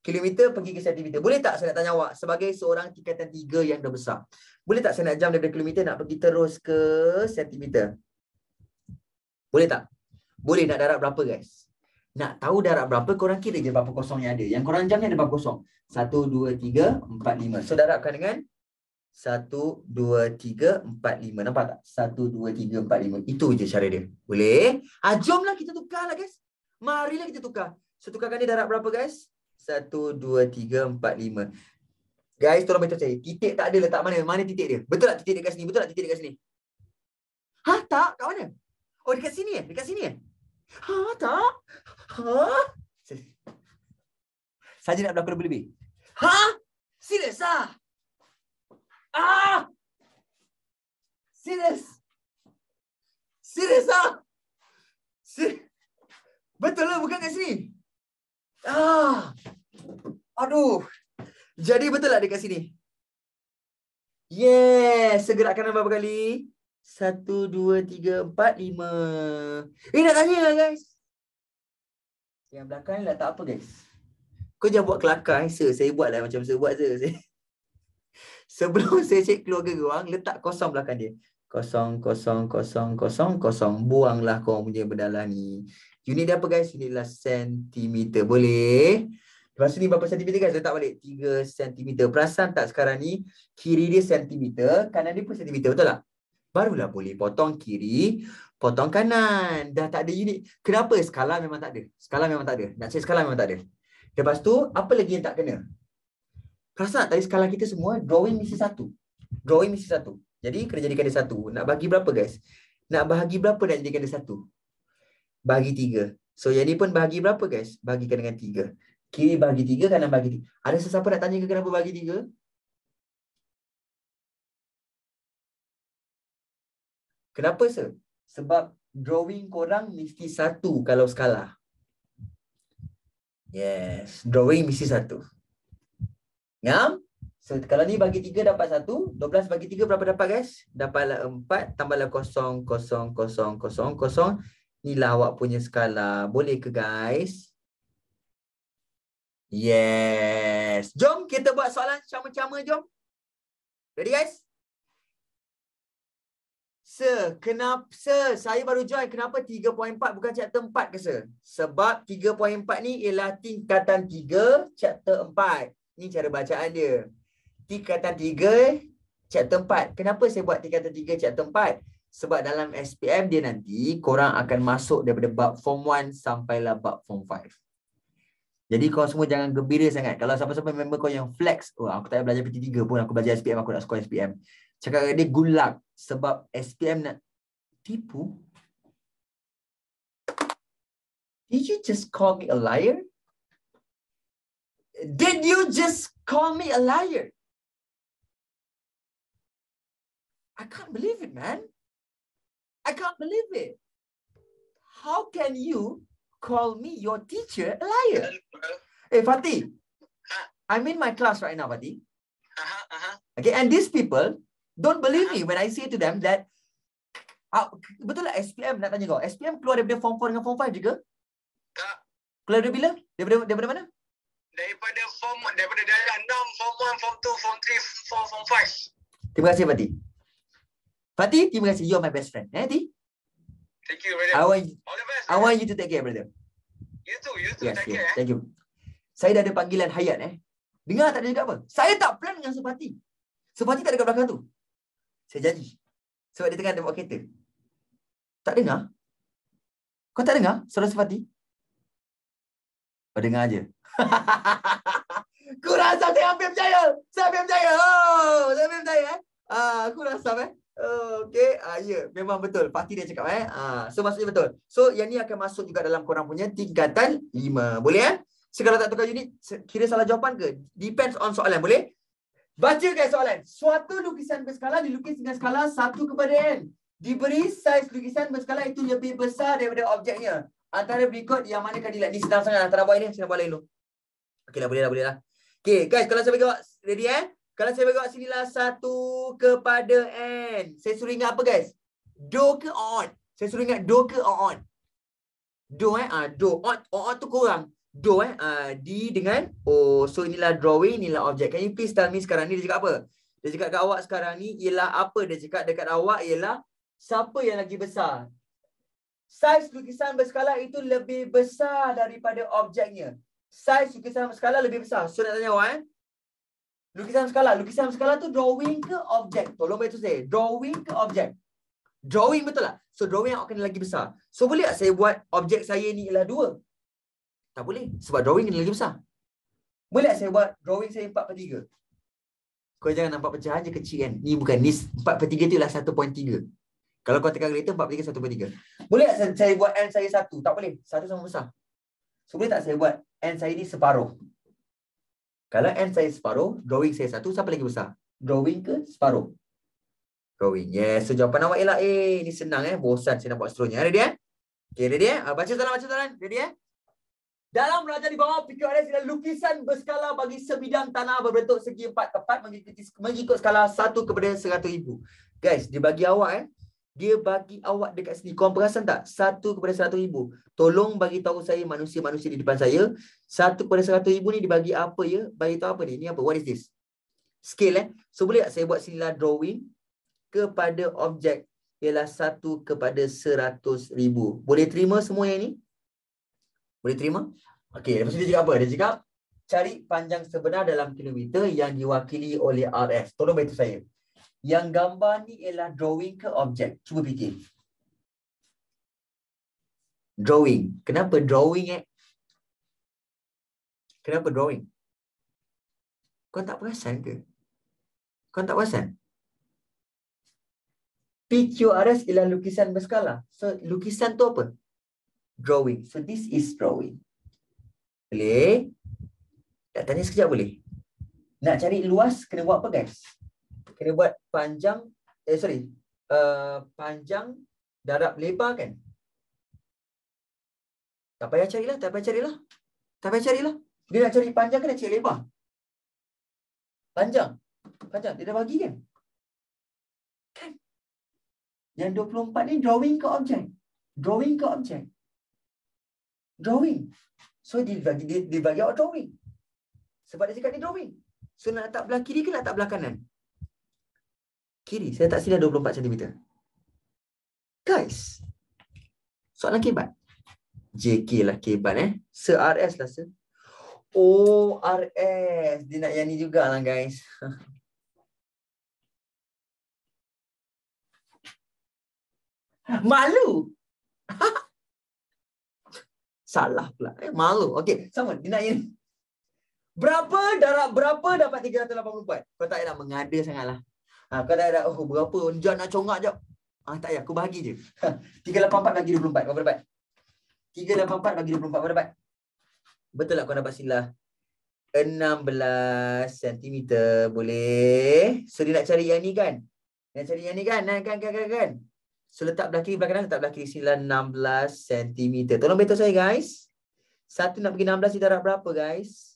Kilometer pergi ke sentimeter. Boleh tak saya nak tanya awak sebagai seorang tingkatan tiga yang dah besar? Boleh tak saya nak jam daripada kilometer nak pergi terus ke sentimeter? Boleh tak? Boleh nak darab berapa guys? Nak tahu darab berapa, korang kira je berapa kosong yang ada. Yang korang jam ni ada berapa kosong? Satu, dua, tiga, empat, lima. So darabkan dengan satu, dua, tiga, empat, lima. Nampak tak? Satu, dua, tiga, empat, lima. Itu je cara dia. Boleh? Ha, jomlah kita tukarlah, guys. Marilah kita tukar. So, tukarkan dia darab berapa, guys? Satu, dua, tiga, empat, lima. Guys, tolong betul saya. Titik tak ada letak mana? Mana titik dia? Betul tak titik dekat sini? Betul tak titik dekat sini? Ha? Tak? Kat mana? Oh, dekat sini eh Dekat sini ya? Ha? Tak? Ha? Saja nak berlaku lebih-lebih. Ha? Serius lah? Ah! See this? See this ah? See? Betul lah bukan kat sini? Ah! Aduh. Jadi betul lah dekat sini? Yes, segerakan berapa kali? Satu, dua, tiga, empat, lima. Eh, nak tanya lah guys. Yang belakang lah tak apa guys. Kau jangan buat kelakar, eh, Isa. Saya buat lah macam saya buat je. Saya. Sebelum saya cek keluarga geruang, letak kosong belakang dia. Kosong, kosong, kosong, kosong, kosong. Buanglah korang punya berdalah ni. Unit dia apa guys? Ini adalah sentimeter. Boleh? Lepas ni berapa sentimeter guys? Letak balik. 3 sentimeter. Perasan tak sekarang ni? Kiri dia sentimeter, kanan dia pun sentimeter. Betul tak? Barulah boleh potong kiri, potong kanan. Dah tak ada unit. Kenapa? Skala memang tak ada. Skala memang tak ada. Nak cek skala memang tak ada. Lepas tu, apa lagi yang tak kena? Perasan tak dari skala kita semua Drawing mesti satu Drawing mesti satu Jadi kena jadikan dia satu Nak bagi berapa guys? Nak bagi berapa nak jadikan dia satu? Bagi tiga So jadi pun bagi berapa guys? Bagikan dengan tiga Kiri bagi tiga kanan bagi tiga Ada sesiapa nak tanya ke kenapa bagi tiga? Kenapa sir? Sebab drawing korang mesti satu kalau skala Yes, drawing mesti satu Ya, So, kalau ni bagi 3 dapat 1. 12 bagi 3 berapa dapat guys? Dapatlah 4. Tambahlah 0, 0, 0, 0, 0. Inilah awak punya skala. Boleh ke guys? Yes. Jom kita buat soalan sama-sama jom. Ready guys? se. kenapa, se? saya baru join. Kenapa 3.4 bukan chapter 4 ke se? Sebab 3.4 ni ialah tingkatan 3 chapter 4. Ni cara bacaan dia. Tingkatan tiga chapter 4. Kenapa saya buat tingkatan tiga chapter 4? Sebab dalam SPM dia nanti, korang akan masuk daripada bab form 1 sampailah bab form 5. Jadi korang semua jangan gembira sangat. Kalau siapa-siapa member kau yang flex, oh, aku tak belajar PT3 pun, aku belajar SPM, aku nak score SPM. Cakap dengan dia, good luck. Sebab SPM nak tipu. Did you just call me a liar? Did you just call me a liar? I can't believe it, man. I can't believe it. How can you call me your teacher a liar? Hey, Fatih, uh-huh. I'm in my class right now, Fatih. Uh-huh, uh-huh. Okay, and these people don't believe me uh-huh. when I say to them that uh, betul lah SPM nak tanya kau. SPM keluar daripada form 4 dengan form 5 juga? Tak. Keluar dari bila? Daripada, daripada mana? daripada form daripada dalam nom form 1 form 2 form 3 form 4 form 5 terima kasih Fatih Fatih terima kasih you my best friend eh Fatih thank you brother I want, all the best I man. want you to take care brother you too you too yes, take yes. care eh. thank you saya dah ada panggilan hayat eh dengar tak ada juga apa saya tak plan dengan Sepati Sepati tak dekat belakang tu saya janji sebab dia tengah ada buat kereta tak dengar kau tak dengar suara Sepati kau dengar aje aku rasa saya hampir berjaya. Saya hampir berjaya. Oh, saya hampir berjaya. Eh? Ah, aku rasa eh. Oh, okay. Ah, ya, yeah. memang betul. Pasti dia cakap eh. Ah, so, maksudnya betul. So, yang ni akan masuk juga dalam korang punya tingkatan lima. Boleh eh? Sekarang tak tukar unit, kira salah jawapan ke? Depends on soalan. Boleh? Baca guys soalan. Suatu lukisan berskala dilukis dengan skala satu kepada N. Diberi saiz lukisan berskala itu lebih besar daripada objeknya. Antara berikut yang mana kan dilihat ni senang sangat antara buat ini senang buat lain dulu. Okey lah, boleh lah, boleh lah. Okey, guys, kalau saya bagi awak, ready eh? Kalau saya bagi awak sini lah, satu kepada N. Saya suruh ingat apa, guys? Do ke on? Saya suruh ingat do ke on? Do eh? Uh, do. On, on, on tu kurang. Do eh? Uh, D dengan O. Oh, so, inilah drawing, inilah objek. Can you please tell me sekarang ni dia cakap apa? Dia cakap kat awak sekarang ni ialah apa? Dia cakap dekat awak ialah siapa yang lagi besar? Saiz lukisan berskala itu lebih besar daripada objeknya saiz lukisan skala lebih besar. So nak tanya awak eh. Lukisan skala, lukisan skala tu drawing ke objek? Tolong bagi tu saya. Drawing ke objek? Drawing betul lah. So drawing yang akan lagi besar. So boleh tak saya buat objek saya ni ialah dua? Tak boleh. Sebab drawing ni lagi besar. Boleh tak saya buat drawing saya empat per tiga? Kau jangan nampak pecah aja kecil kan. Ni bukan ni empat per tiga tu ialah satu point tiga. Kalau kau tekan kereta empat per tiga satu per tiga. Boleh tak saya buat N saya satu? Tak boleh. Satu sama besar. So boleh tak saya buat N saya ni separuh? Kalau N saya separuh, drawing saya satu, siapa lagi besar? Drawing ke separuh? Drawing, yes. So jawapan awak ialah A. Eh, Ini senang eh, bosan saya nak buat seterusnya. Ready eh? Okay, ready eh? Ah, baca soalan, baca soalan. Ready eh? Dalam belajar di bawah PQRS adalah lukisan berskala bagi sebidang tanah berbentuk segi empat tepat mengikut skala satu kepada seratus ribu. Guys, dia bagi awak eh dia bagi awak dekat sini. Kau perasan tak? Satu kepada seratus ribu. Tolong bagi tahu saya manusia-manusia di depan saya. Satu kepada seratus ribu ni dibagi apa ya? Bagi tahu apa ni? ni apa? What is this? Scale eh. So boleh tak saya buat sinilah drawing kepada objek ialah satu kepada seratus ribu. Boleh terima semua yang ni? Boleh terima? Okay. Lepas tu dia cakap apa? Dia cakap cari panjang sebenar dalam kilometer yang diwakili oleh RF. Tolong beritahu saya. Yang gambar ni ialah drawing ke objek? Cuba fikir. Drawing. Kenapa drawing eh? Kenapa drawing? Kau tak perasan ke? Kau tak perasan? PQRS ialah lukisan berskala. So, lukisan tu apa? Drawing. So, this is drawing. Boleh? Tak tanya sekejap boleh? Nak cari luas, kena buat apa guys? kena buat panjang eh sorry uh, panjang darab lebar kan tak payah carilah tak payah carilah tak payah carilah dia nak cari panjang kena kan, cari lebar panjang panjang dia dah bagi kan kan yang 24 ni drawing ke objek drawing ke objek drawing so dia bagi dia, dia bagi drawing sebab dia cakap ni drawing so nak letak belah kiri ke nak letak belah kanan kiri. Saya tak silap 24 cm. Guys, soalan kebat. JK lah kebat eh. Sir RS lah se. Oh, RS. Dia nak yang ni jugalah guys. Malu. Salah pula. Eh, malu. Okay, sama. Dia nak yang Berapa darab berapa dapat 384? Kau tak payah mengada sangatlah. Ha, kadang ada oh berapa John nak congak jap. Ah ha, tak payah aku bagi je. 384 bagi 24 berapa dapat? 384 bagi 24 berapa dapat? Betul tak kau dapat silah? 16 cm boleh. So dia nak cari yang ni kan? Nak cari yang ni kan? Nak kan kan kan kan. So letak belah kiri belah kanan letak belah kiri silah 16 cm. Tolong betul saya guys. Satu nak pergi 16 di darab berapa guys?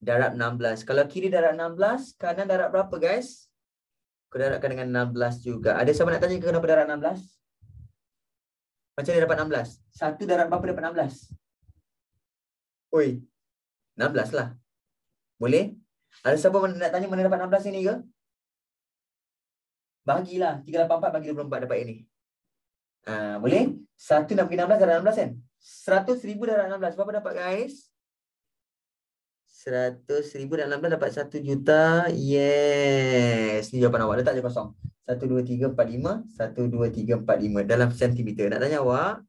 darab 16. Kalau kiri darab 16, kanan darab berapa guys? Kedarabkan dengan 16 juga. Ada siapa nak tanya kenapa darab 16? Macam mana dapat 16? Satu darab berapa dapat 16? Oi. 16 lah. Boleh? Ada siapa nak tanya mana dapat 16 ini ke? Bagilah. 384 bagi 24 dapat ini. Ah, boleh? 1 nak bagi 16 darab 16 kan? 100 ribu darab 16. Berapa dapat guys? seratus ribu dan enam belas dapat satu juta. Yes. Ini jawapan awak. Letak je kosong. Satu, dua, tiga, empat, lima. Satu, dua, tiga, empat, lima. Dalam sentimeter. Nak tanya awak.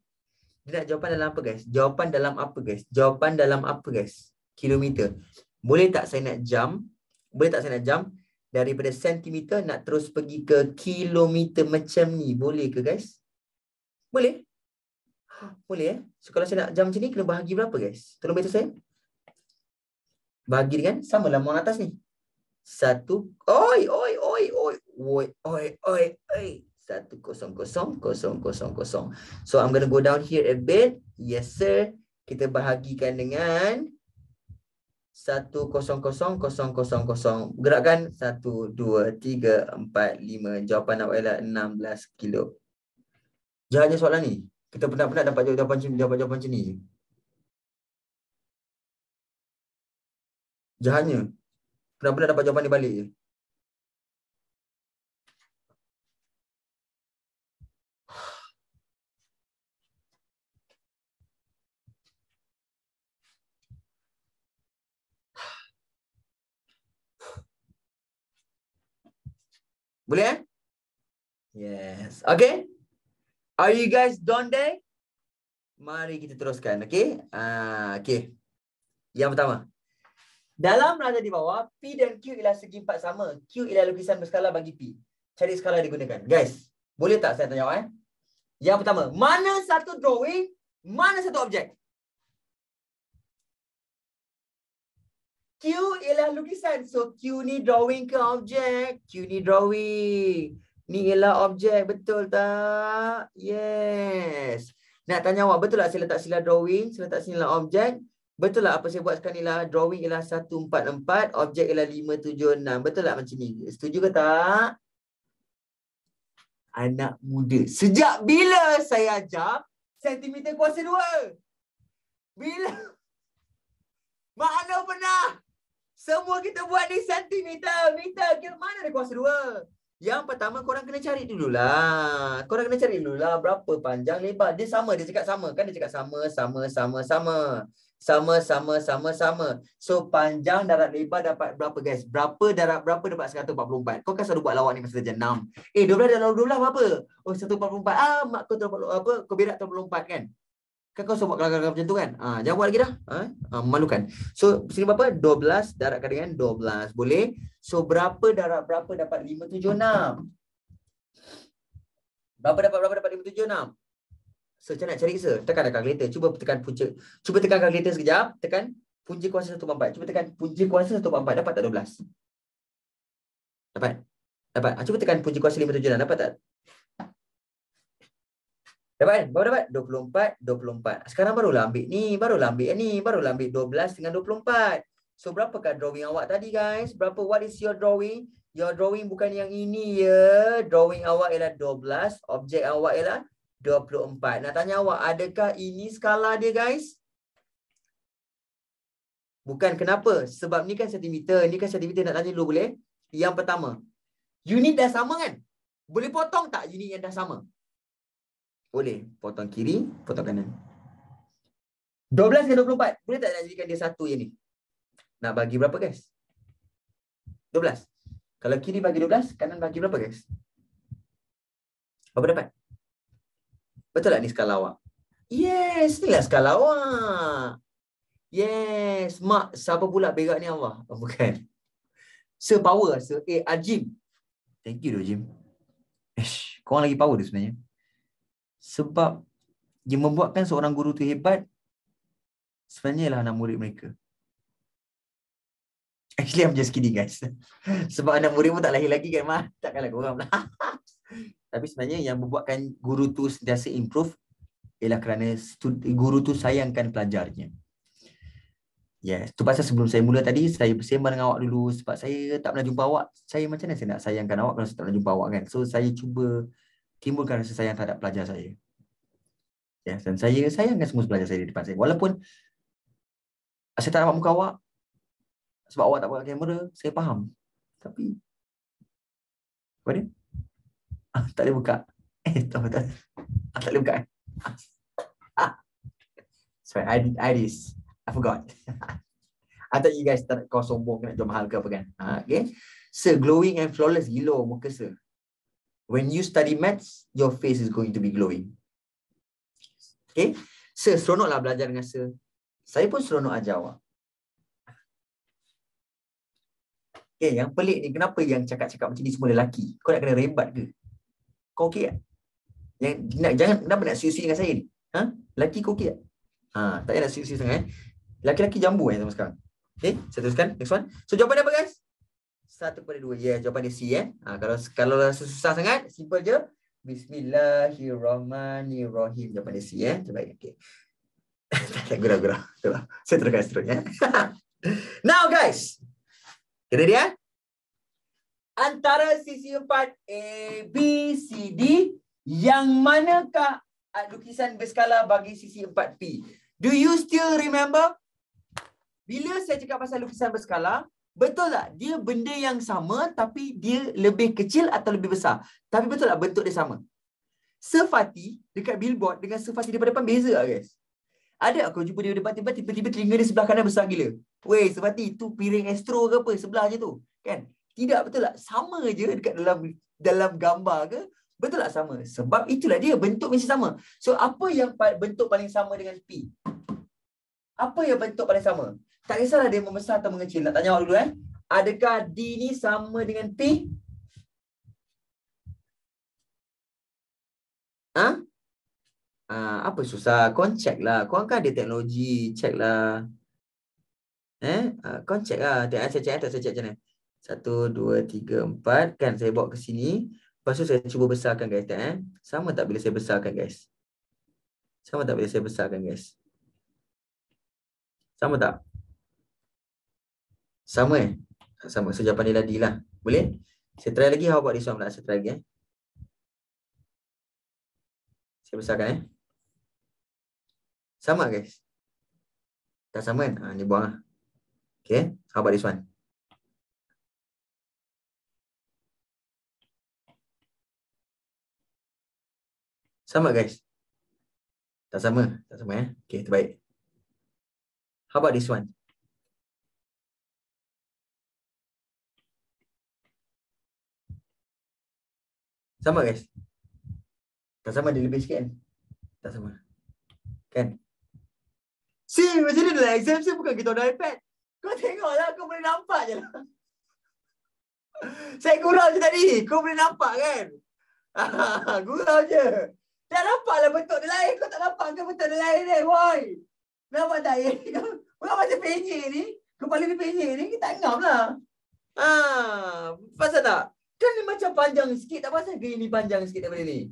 Dia nak jawapan dalam apa guys? Jawapan dalam apa guys? Jawapan dalam apa guys? Kilometer. Boleh tak saya nak jam? Boleh tak saya nak jam? Daripada sentimeter nak terus pergi ke kilometer macam ni. Boleh ke guys? Boleh? Boleh eh? So kalau saya nak jam macam ni kena bahagi berapa guys? Tolong beritahu saya bagi dengan sama lah muang atas ni. Satu, oi, oi, oi, oi, oi, oi, oi, oi. Satu kosong kosong kosong kosong kosong. So I'm going to go down here a bit. Yes sir. Kita bahagikan dengan satu kosong kosong kosong kosong kosong. Gerakkan satu dua tiga empat lima. Jawapan awak ialah enam belas kilo. Jangan soalan ni. Kita pernah-pernah dapat jawapan jawapan jawapan macam ni. jahatnya. Benar-benar dapat jawapan dia balik je. Boleh eh? Yes. Okay. Are you guys done there? Mari kita teruskan. Okay. Uh, okay. Yang pertama. Dalam rada di bawah, P dan Q ialah segi empat sama. Q ialah lukisan berskala bagi P. Cari skala digunakan. Guys, boleh tak saya tanya awak? Eh? Yang pertama, mana satu drawing, mana satu objek? Q ialah lukisan. So, Q ni drawing ke objek? Q ni drawing. Ni ialah objek, betul tak? Yes. Nak tanya awak, betul tak saya letak sila drawing, saya letak sila objek? Betul lah apa saya buat sekarang ni lah. Drawing ialah 144. Objek ialah 576. Betul lah macam ni. Setuju ke tak? Anak muda. Sejak bila saya ajar sentimeter kuasa 2? Bila? Mana pernah? Semua kita buat ni sentimeter. Meter. Mana ada kuasa 2? Yang pertama korang kena cari dululah. Korang kena cari dululah berapa panjang lebar. Dia sama, dia cakap sama. Kan dia cakap sama, sama, sama, sama sama sama sama sama so panjang darat lebar dapat berapa guys berapa darat berapa dapat 144 kau kan selalu buat lawak ni masa je jenam. eh 12 darat 12 berapa oh 144 ah mak kau terlalu apa kau berak terlalu 4 kan kan kau sebab kelakar macam tu kan ha, jangan buat lagi dah ha? Ah, ah, ha malukan so sini berapa 12 darat dengan 12 boleh so berapa darat berapa dapat 576 berapa dapat berapa dapat 576 So macam nak cari sir Tekan dekat calculator Cuba tekan punca Cuba tekan calculator sekejap Tekan punca kuasa 1.4 Cuba tekan punca kuasa 1.4 Dapat tak 12? Dapat? Dapat ah, Cuba tekan punca kuasa 5.7 Dapat tak? Dapat kan? Baru dapat? 24, 24 ah, Sekarang baru ambil ni baru ambil ni Barulah ambil 12 dengan 24 So berapakah drawing awak tadi guys? Berapa? What is your drawing? Your drawing bukan yang ini ya Drawing awak ialah 12 Objek awak ialah 24. Nak tanya awak, adakah ini skala dia guys? Bukan kenapa? Sebab ni kan sentimeter, ni kan sentimeter nak tanya dulu boleh? Yang pertama, unit dah sama kan? Boleh potong tak unit yang dah sama? Boleh, potong kiri, potong kanan. 12 ke 24, boleh tak nak jadikan dia satu je ni? Nak bagi berapa guys? 12. Kalau kiri bagi 12, kanan bagi berapa guys? Berapa? dapat? 12. Betul tak ni skala awak? Yes, ni lah skala awak. Yes, mak siapa pula berak ni Allah? Oh, bukan. Sir power lah, sir. Eh, Ajim. Thank you, Ajim. Eh, korang lagi power tu sebenarnya. Sebab dia membuatkan seorang guru tu hebat, sebenarnya lah anak murid mereka. Actually, I'm just kidding, guys. sebab anak murid pun tak lahir lagi kan, Ma? Takkanlah korang lah. Tapi sebenarnya yang membuatkan guru tu sentiasa improve ialah kerana guru tu sayangkan pelajarnya. Yes, tu pasal sebelum saya mula tadi saya bersembang dengan awak dulu sebab saya tak pernah jumpa awak. Saya macam mana saya nak sayangkan awak kalau saya tak pernah jumpa awak kan. So saya cuba timbulkan rasa sayang terhadap pelajar saya. Yes, dan saya sayangkan semua pelajar saya di depan saya. Walaupun saya tak nampak muka awak sebab awak tak pakai kamera, saya faham. Tapi apa dia? Ah, tak boleh buka. Esto, eh, tak, ah, tak boleh buka. Eh. Ah. Sorry, I, I, I forgot. I thought you guys tak kau sombong kena jual mahal ke apa kan. Ah, okay. Sir, glowing and flawless. Gila muka sir. When you study maths, your face is going to be glowing. Okay. Sir, seronoklah belajar dengan sir. Saya pun seronok ajar awak. Okay, yang pelik ni kenapa yang cakap-cakap macam ni semua lelaki? Kau nak kena rembat ke? kau okey tak? Jangan, jangan, kenapa nak serius-serius dengan saya ni? Ha? Lelaki kau okey tak? Ha, tak payah nak serius sangat eh. Lelaki-lelaki jambu eh sama sekarang. Okay, eh, saya teruskan. Next one. So, jawapan apa guys? Satu pada dua. Ya, yeah, jawapan dia C eh. Ha, kalau kalau rasa susah sangat, simple je. Bismillahirrahmanirrahim. Jawapan dia C eh. Coba ya. Okay. tak, tak, gurau-gurau. Saya teruskan seterusnya. Now guys. Kita dia. Eh? antara sisi empat A, B, C, D yang manakah uh, lukisan berskala bagi sisi empat P? Do you still remember? Bila saya cakap pasal lukisan berskala, betul tak dia benda yang sama tapi dia lebih kecil atau lebih besar? Tapi betul tak bentuk dia sama? Sefati dekat billboard dengan sefati di depan beza tak lah, guys? Ada aku jumpa dia depan tiba-tiba tiba-tiba telinga dia sebelah kanan besar gila. Weh, sefati tu piring astro ke apa sebelah je tu, kan? Tidak betul tak? Sama je dekat dalam dalam gambar ke? Betul tak sama? Sebab itulah dia bentuk mesti sama. So apa yang bentuk paling sama dengan P? Apa yang bentuk paling sama? Tak kisahlah dia membesar atau mengecil. Nak tanya awak dulu eh. Adakah D ni sama dengan P? Ha? ha apa susah? Kau check lah. Kau kan ada teknologi. Check lah. Eh, uh, ha, kau check lah. Tengok saya check, tak saya check macam mana. Satu, dua, tiga, empat. Kan saya bawa ke sini. Lepas tu saya cuba besarkan guys. Tak, kan, eh? Sama tak bila saya besarkan guys? Sama tak bila saya besarkan guys? Sama tak? Sama eh? Sama. So jawapan dia tadi lah. Boleh? Saya try lagi. How about this one pula? Saya try lagi eh. Saya besarkan eh. Sama guys? Tak sama kan? Ha, ni buang lah. Okay. How about this one? Sama guys? Tak sama? Tak sama eh? Okay, terbaik. How about this one? Sama guys? Tak sama dia lebih sikit kan? Tak sama. Kan? Si, macam ni dalam exam si bukan kita ada iPad. Kau tengoklah, kau boleh nampak je lah. Saya gurau je tadi, kau boleh nampak kan? gurau je. Tak nampak lah bentuk dia lain. Kau tak nampak ke bentuk dia lain ni, boy? Nampak tak ya? Kau macam penyek ni. Kepala dia penyek ni, kita tak ngam lah. Ha, pasal tak? Kan ni macam panjang sikit. Tak pasal ke ini panjang sikit daripada ni?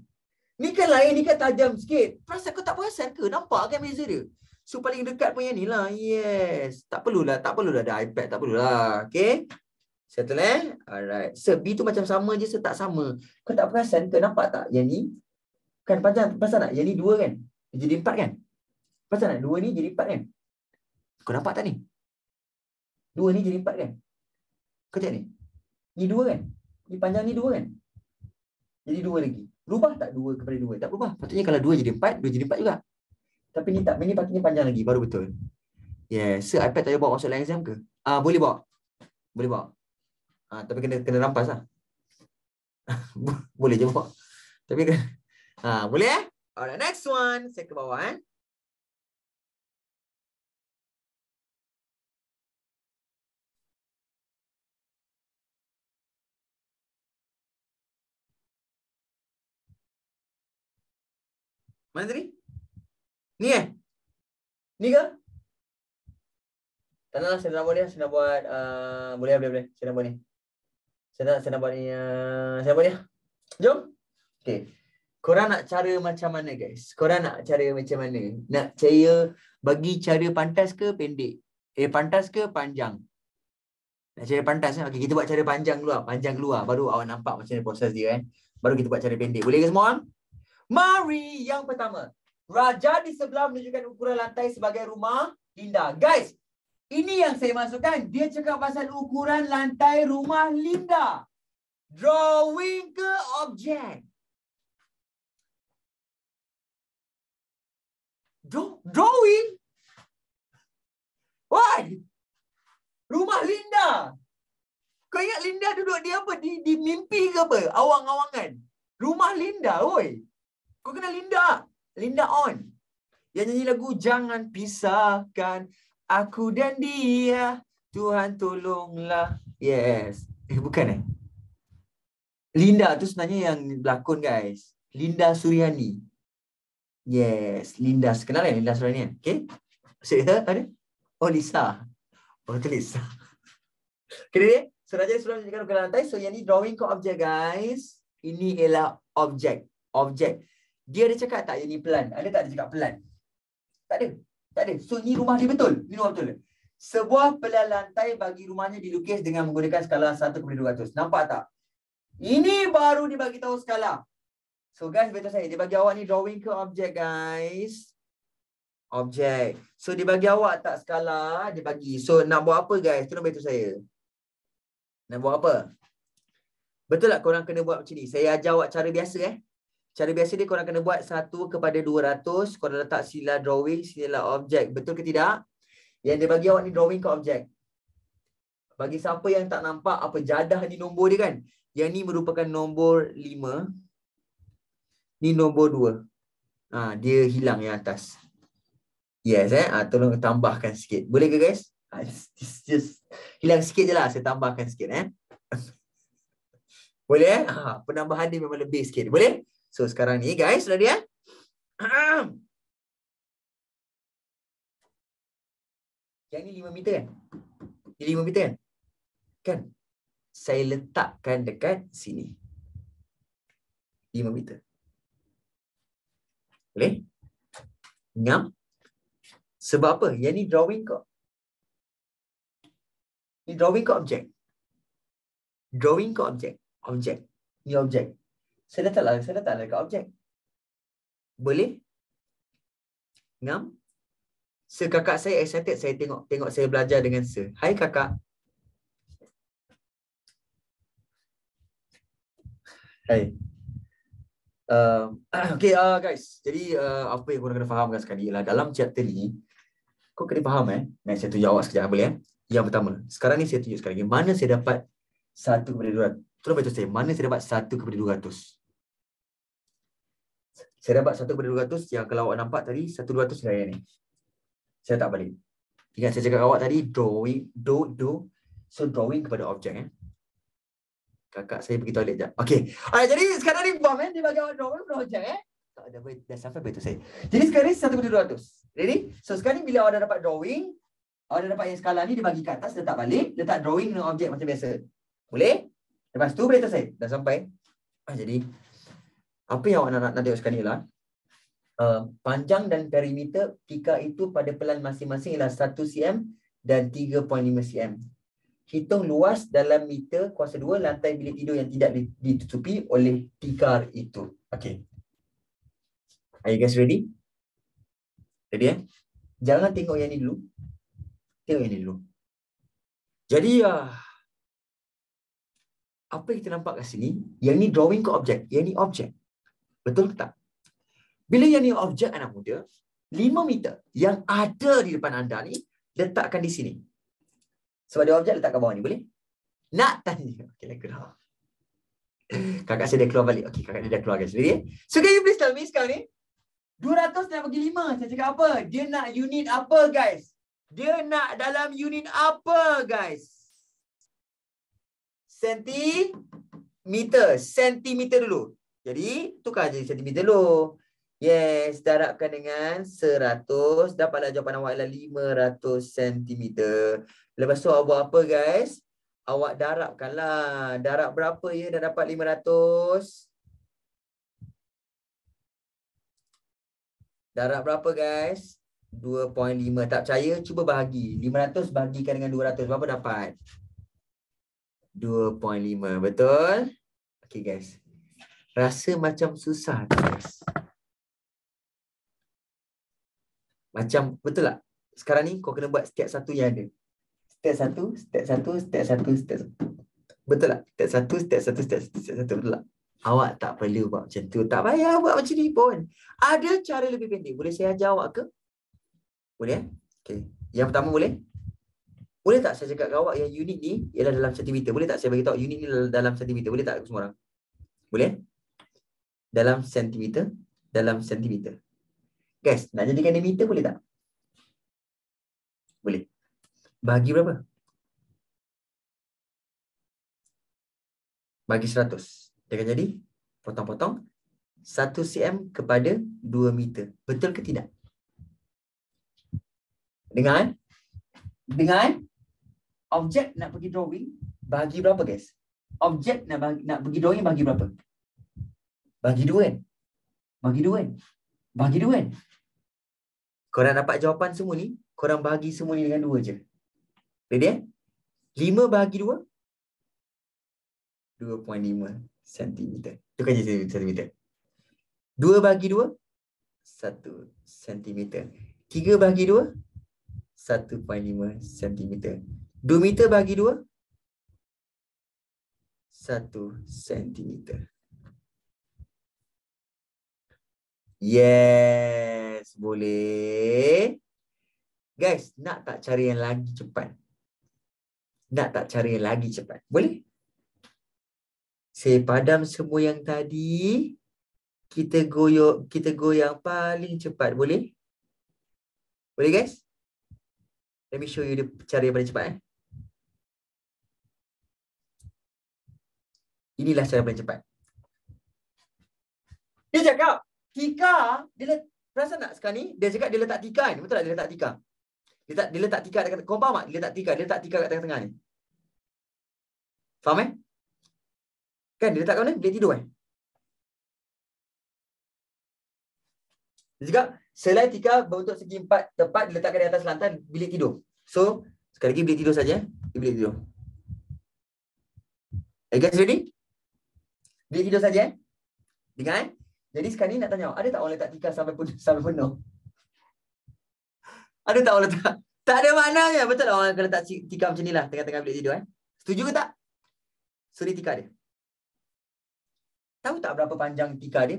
Ni kan lain, ni kan tajam sikit. Perasaan kau tak perasan ke? Nampak kan beza dia? So paling dekat pun yang ni lah. Yes. Tak perlulah. Tak perlulah ada iPad. Tak perlulah. Okay. Settle eh. Alright. So B tu macam sama je. So tak sama. Kau tak perasan ke? Nampak tak yang ni? Kan pasal, pasal tak jadi dua kan? Jadi empat kan? Pasal tak dua ni jadi empat kan? Kau nampak tak ni? Dua ni jadi empat kan? Kau cakap ni? Ni dua kan? Ni panjang ni dua kan? Jadi dua lagi. Rubah tak dua kepada dua? Tak berubah. Patutnya kalau dua jadi empat, dua jadi empat juga. Tapi ni tak. Ini patutnya panjang lagi. Baru betul. Yes. Yeah. Sir, iPad tak boleh bawa masuk dalam exam ke? Ah uh, boleh bawa. Boleh bawa. Ah uh, tapi kena kena rampas lah. boleh je bawa. Tapi kena... Ha, boleh eh? Alright, next one. Saya ke bawah eh. Mana tadi? Ni eh? Ni ke? Tak nak lah, saya nak buat ni. Saya nak buat... Uh, boleh lah, boleh, boleh. Saya nak buat ni. Saya nak, saya nak buat ni. Uh, saya nak buat ni. Jom. Okay korang nak cara macam mana guys? Korang nak cara macam mana? Nak cara bagi cara pantas ke pendek? Eh pantas ke panjang? Nak cara pantas eh? Okay, kita buat cara panjang dulu ah. Panjang dulu ah. Baru awak nampak macam mana proses dia Eh? Baru kita buat cara pendek. Boleh ke semua Mari yang pertama. Raja di sebelah menunjukkan ukuran lantai sebagai rumah Linda. Guys, ini yang saya masukkan. Dia cakap pasal ukuran lantai rumah Linda. Drawing ke objek? Don't drawing. Why? Rumah Linda. Kau ingat Linda duduk di apa? Di, di mimpi ke apa? Awang-awangan. Rumah Linda, oi. Kau kenal Linda? Linda on. Yang nyanyi lagu Jangan Pisahkan Aku dan Dia. Tuhan tolonglah. Yes. Eh, bukan eh? Linda tu sebenarnya yang berlakon guys. Linda Suriani. Yes, Linda. Kenal kan Linda sebenarnya? Okay. Saya so, ada. Oh, Lisa. Oh, tu Lisa. Kena dia? So, Raja sebelum menunjukkan ke lantai. So, yang ni drawing ke objek, guys. Ini ialah objek. Objek. Dia ada cakap tak yang ni pelan? Ada tak dia cakap pelan? Tak ada. Tak ada. So, ni rumah dia betul. Ni rumah betul. Sebuah pelan lantai bagi rumahnya dilukis dengan menggunakan skala 1 kepada 200. Nampak tak? Ini baru dibagi tahu skala. So guys, beta saya dia bagi awak ni drawing ke objek guys. Objek. So dia bagi awak tak skala, dia bagi. So nak buat apa guys? Tolong beta saya. Nak buat apa? Betul tak korang kena buat macam ni? Saya ajar awak cara biasa eh. Cara biasa ni korang kena buat 1 kepada 200. Korang letak sila drawing, sila objek. Betul ke tidak? Yang dia bagi awak ni drawing ke objek. Bagi siapa yang tak nampak apa jadah ni nombor dia kan? Yang ni merupakan nombor 5 ni nombor dua, ha, dia hilang yang atas yes eh ha, tolong tambahkan sikit boleh ke guys ha, just, just, hilang sikit je lah saya tambahkan sikit eh boleh eh? Ha, penambahan dia memang lebih sikit boleh so sekarang ni guys sudah dia yang ni lima meter kan ni 5 meter kan kan saya letakkan dekat sini 5 meter boleh? Ngam? Sebab apa? Yang ni drawing kau. Ni drawing kau objek. Drawing kau objek. Objek. Ni objek. Saya dah tak lah. Saya dah tak lah kat objek. Boleh? Ngam? Sir, kakak saya excited. Saya tengok tengok saya belajar dengan sir. Hai kakak. Hai. Hey. Uh, okay uh, guys, jadi uh, apa yang korang kena faham kan sekali ialah dalam chapter ni Kau kena faham eh, nah, saya tunjuk awak sekejap boleh eh Yang pertama, sekarang ni saya tunjuk sekali lagi Mana saya dapat 1 kepada ratus? Tolong beritahu saya, mana saya dapat 1 kepada ratus? Saya dapat 1 kepada ratus yang kalau awak nampak tadi satu dua ratus saya ni Saya tak balik Ingat saya cakap awak tadi drawing, do, do So drawing kepada objek eh Kakak saya pergi toilet jap. Okey. Alright, jadi sekarang ni bomb eh. Dia bagi order orang pun hujan eh. Tak ada boleh dah sampai betul saya. Jadi sekarang ni 1 kutu 200. Ready? So sekarang ni bila awak dah dapat drawing, awak dah dapat yang skala ni dia bagi kat atas, letak balik, letak drawing dengan objek macam biasa. Boleh? Lepas tu boleh saya. Dah sampai. Ah, jadi apa yang awak nak, nak, tengok sekarang ni ialah uh, panjang dan perimeter pika itu pada pelan masing-masing ialah 1 cm dan 3.5 cm hitung luas dalam meter kuasa 2 lantai bilik tidur yang tidak ditutupi oleh tikar itu. Okay. Are you guys ready? Ready eh? Jangan tengok yang ni dulu. Tengok yang ni dulu. Jadi, uh, apa yang kita nampak kat sini, yang ni drawing ke objek? Yang ni objek. Betul tak? Bila yang ni objek anak muda, 5 meter yang ada di depan anda ni, letakkan di sini. Sebab dia objek letak kat bawah ni. Boleh? Nak tanya. Okay, lah keluar. Kakak saya dah keluar balik. Okay, kakak dia dah guys. sendiri. So, can you please tell me sekarang ni? 200 dah pergi 5. Saya cakap apa? Dia nak unit apa, guys? Dia nak dalam unit apa, guys? Sentimeter. Sentimeter dulu. Jadi, tukar jadi sentimeter dulu. Yes, darabkan dengan 100. Dapatlah jawapan awak ialah 500 cm. Lepas tu awak buat apa guys? Awak darabkan lah. Darab berapa ya dah dapat 500? Darab berapa guys? 2.5. Tak percaya? Cuba bahagi. 500 bahagikan dengan 200. Berapa dapat? 2.5. Betul? Okay guys. Rasa macam susah guys. Macam betul tak? Sekarang ni kau kena buat setiap satu yang ada. setiap satu, setiap satu, setiap satu, step satu. Betul tak? setiap satu, setiap satu, setiap satu, step satu. Betul tak? Awak tak perlu buat macam tu. Tak payah buat macam ni pun. Ada cara lebih pendek. Boleh saya ajar awak ke? Boleh? Eh? Okay. Yang pertama boleh? Boleh tak saya cakap ke awak yang unit ni ialah dalam sentimeter? Boleh tak saya bagi beritahu unit ni dalam sentimeter? Boleh tak semua orang? Boleh? Dalam sentimeter? Dalam sentimeter. Guys, nak jadikan dia meter boleh tak? Boleh. Bagi berapa? Bagi 100. Dia akan jadi potong-potong 1 cm kepada 2 meter. Betul ke tidak? Dengan dengan objek nak pergi drawing bagi berapa guys? Objek nak bagi, nak pergi drawing bagi berapa? Bagi 2 kan? Bagi 2 kan? Bagi dua kan? Korang dapat jawapan semua ni, korang bagi semua ni dengan dua je. Ready eh? Lima bagi dua, 2.5 cm. Tukar je cm. 2 bagi 2, 1 cm. 3 bagi 2, 1.5 cm. 2 meter bagi 2, 1 cm. Yes, boleh. Guys, nak tak cari yang lagi cepat? Nak tak cari yang lagi cepat? Boleh? Saya padam semua yang tadi. Kita goyok, kita goyang paling cepat. Boleh? Boleh guys? Let me show you the cara yang paling cepat. Eh? Inilah cara yang paling cepat. Dia cakap. Tika, dia let, perasan tak sekarang ni? Dia cakap dia letak tika kan? Betul tak dia letak tika? Dia, tak, dia letak tika, kau faham tak? Dia letak tika, dia letak tika kat tengah-tengah ni. Faham eh? Kan dia letak kat mana? Bilik tidur kan? Dia cakap, selai tika berbentuk segi empat tepat diletakkan di atas lantai bilik tidur. So, sekali lagi bilik tidur saja. Eh? Bilik tidur. Are you guys ready? Bilik tidur saja. Eh? Dengan eh? Jadi sekarang ni nak tanya, ada tak orang letak tikar sampai penuh? Sampai penuh? Ada tak orang letak? Tak ada mana ya Betul lah orang akan letak tikar macam ni lah tengah-tengah bilik tidur. Eh? Setuju ke tak? So tikar dia. Tahu tak berapa panjang tikar dia?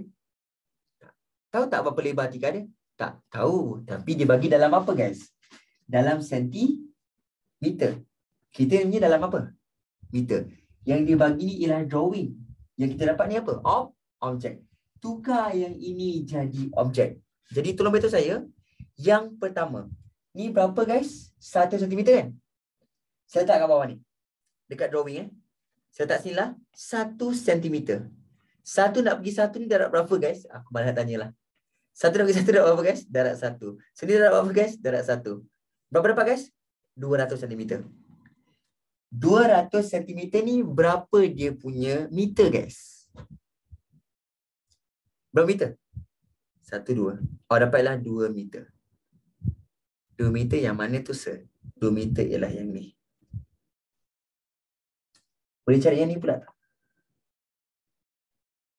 Tak. Tahu tak berapa lebar tikar dia? Tak tahu. Tapi dia bagi dalam apa guys? Dalam sentimeter. Kita ni dalam apa? Meter. Yang dia bagi ni ialah drawing. Yang kita dapat ni apa? Ob object tukar yang ini jadi objek. Jadi tolong betul saya, yang pertama, ni berapa guys? 1 cm kan? Saya letak kat bawah ni. Dekat drawing eh. Saya letak sini lah, 1 cm. Satu nak pergi satu ni darab berapa guys? Aku malah nak tanya lah. Satu nak pergi satu darat berapa guys? Darab satu. Sini darab berapa guys? Darab satu. Berapa-berapa guys? 200 cm. 200 cm ni berapa dia punya meter guys? Berapa meter? Satu dua. Oh dapatlah dua meter. Dua meter yang mana tu sir? Dua meter ialah yang ni. Boleh cari yang ni pula tak?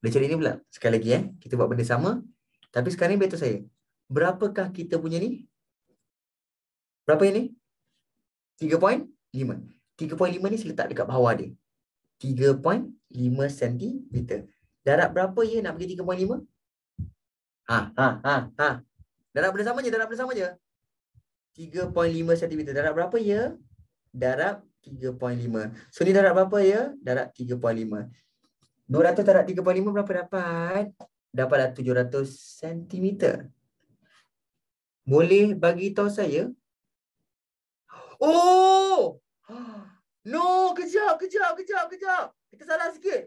Boleh cari ni pula? Sekali lagi eh. Kita buat benda sama. Tapi sekarang betul saya. Berapakah kita punya ni? Berapa yang ni? Tiga Tiga lima. 3.5. lima ni saya letak dekat bawah dia. lima sentimeter. Darab berapa ya nak pergi 3.5? Ha, ha, ha, ha. Darab benda sama je, darab benda sama je. 3.5 cm. Darab berapa ya? Darab 3.5. So ni darab berapa ya? Darab 3.5. 200 darab 3.5 berapa dapat? Dapatlah 700 cm. Boleh bagi tahu saya? Oh! No, kejap, kejap, kejap, kejap. Kita salah sikit.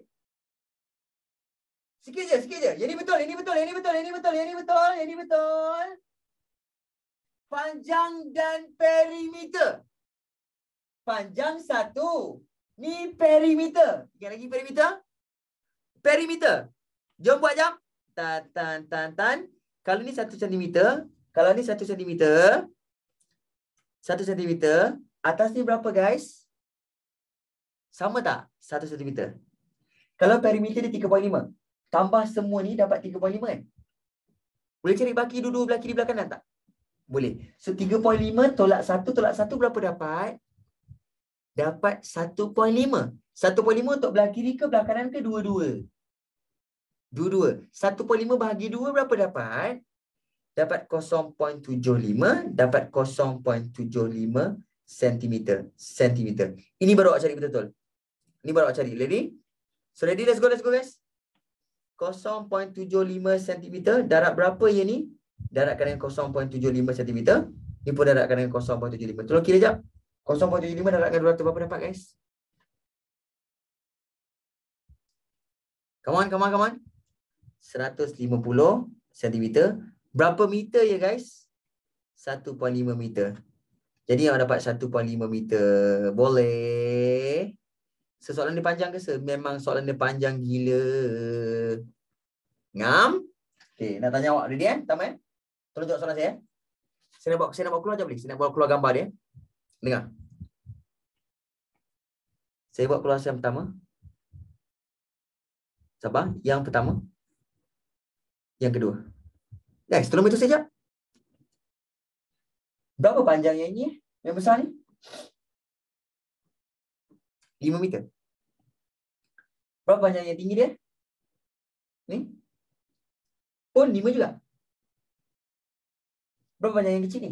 Sikit je, sikit je. Yang ni betul, yang ni betul, yang ni betul, yang ni betul, yang ni betul, yang ni betul. Panjang dan perimeter. Panjang satu. Ni perimeter. Ingat lagi perimeter? Perimeter. Jom buat jam. Tan, tan, tan, tan. Kalau ni satu sentimeter. Kalau ni satu sentimeter. Satu sentimeter. Atas ni berapa guys? Sama tak? Satu sentimeter. Kalau perimeter ni 3.5. Tambah semua ni dapat 3.5 kan? Boleh cari baki dua belah kiri belah kanan tak? Boleh. So 3.5 tolak 1 tolak 1 berapa dapat? Dapat 1.5. 1.5 untuk belah kiri ke belah kanan ke dua-dua? Dua-dua. 1.5 bahagi 2 berapa dapat? Dapat 0.75. Dapat 0.75 cm. Sentimeter. Ini baru awak cari betul-betul. Ini baru awak cari. Ready? So ready? Let's go. Let's go guys. 0.75 cm darab berapa ia ni darabkan dengan 0.75 cm ni pun darabkan dengan 0.75 tolong kira jap 0.75 darabkan 200 berapa dapat guys come on come on come on 150 cm berapa meter ya guys 1.5 meter jadi yang dapat 1.5 meter boleh So, soalan dia panjang ke? Memang soalan dia panjang gila. Ngam? Okay, nak tanya awak dulu ni eh? Tama eh? Tolong jawab soalan saya eh? Saya nak bawa saya nak buat keluar je boleh? Saya nak bawa keluar gambar dia. Eh? Dengar. Saya buat keluar yang pertama. Sabar. Yang pertama. Yang kedua. Guys, tolong betul sekejap. Berapa panjang yang ini? Eh? Yang besar ni? 5 meter. Berapa banyak yang tinggi dia? Ni? Pun 5 juga. Berapa banyak yang kecil ni?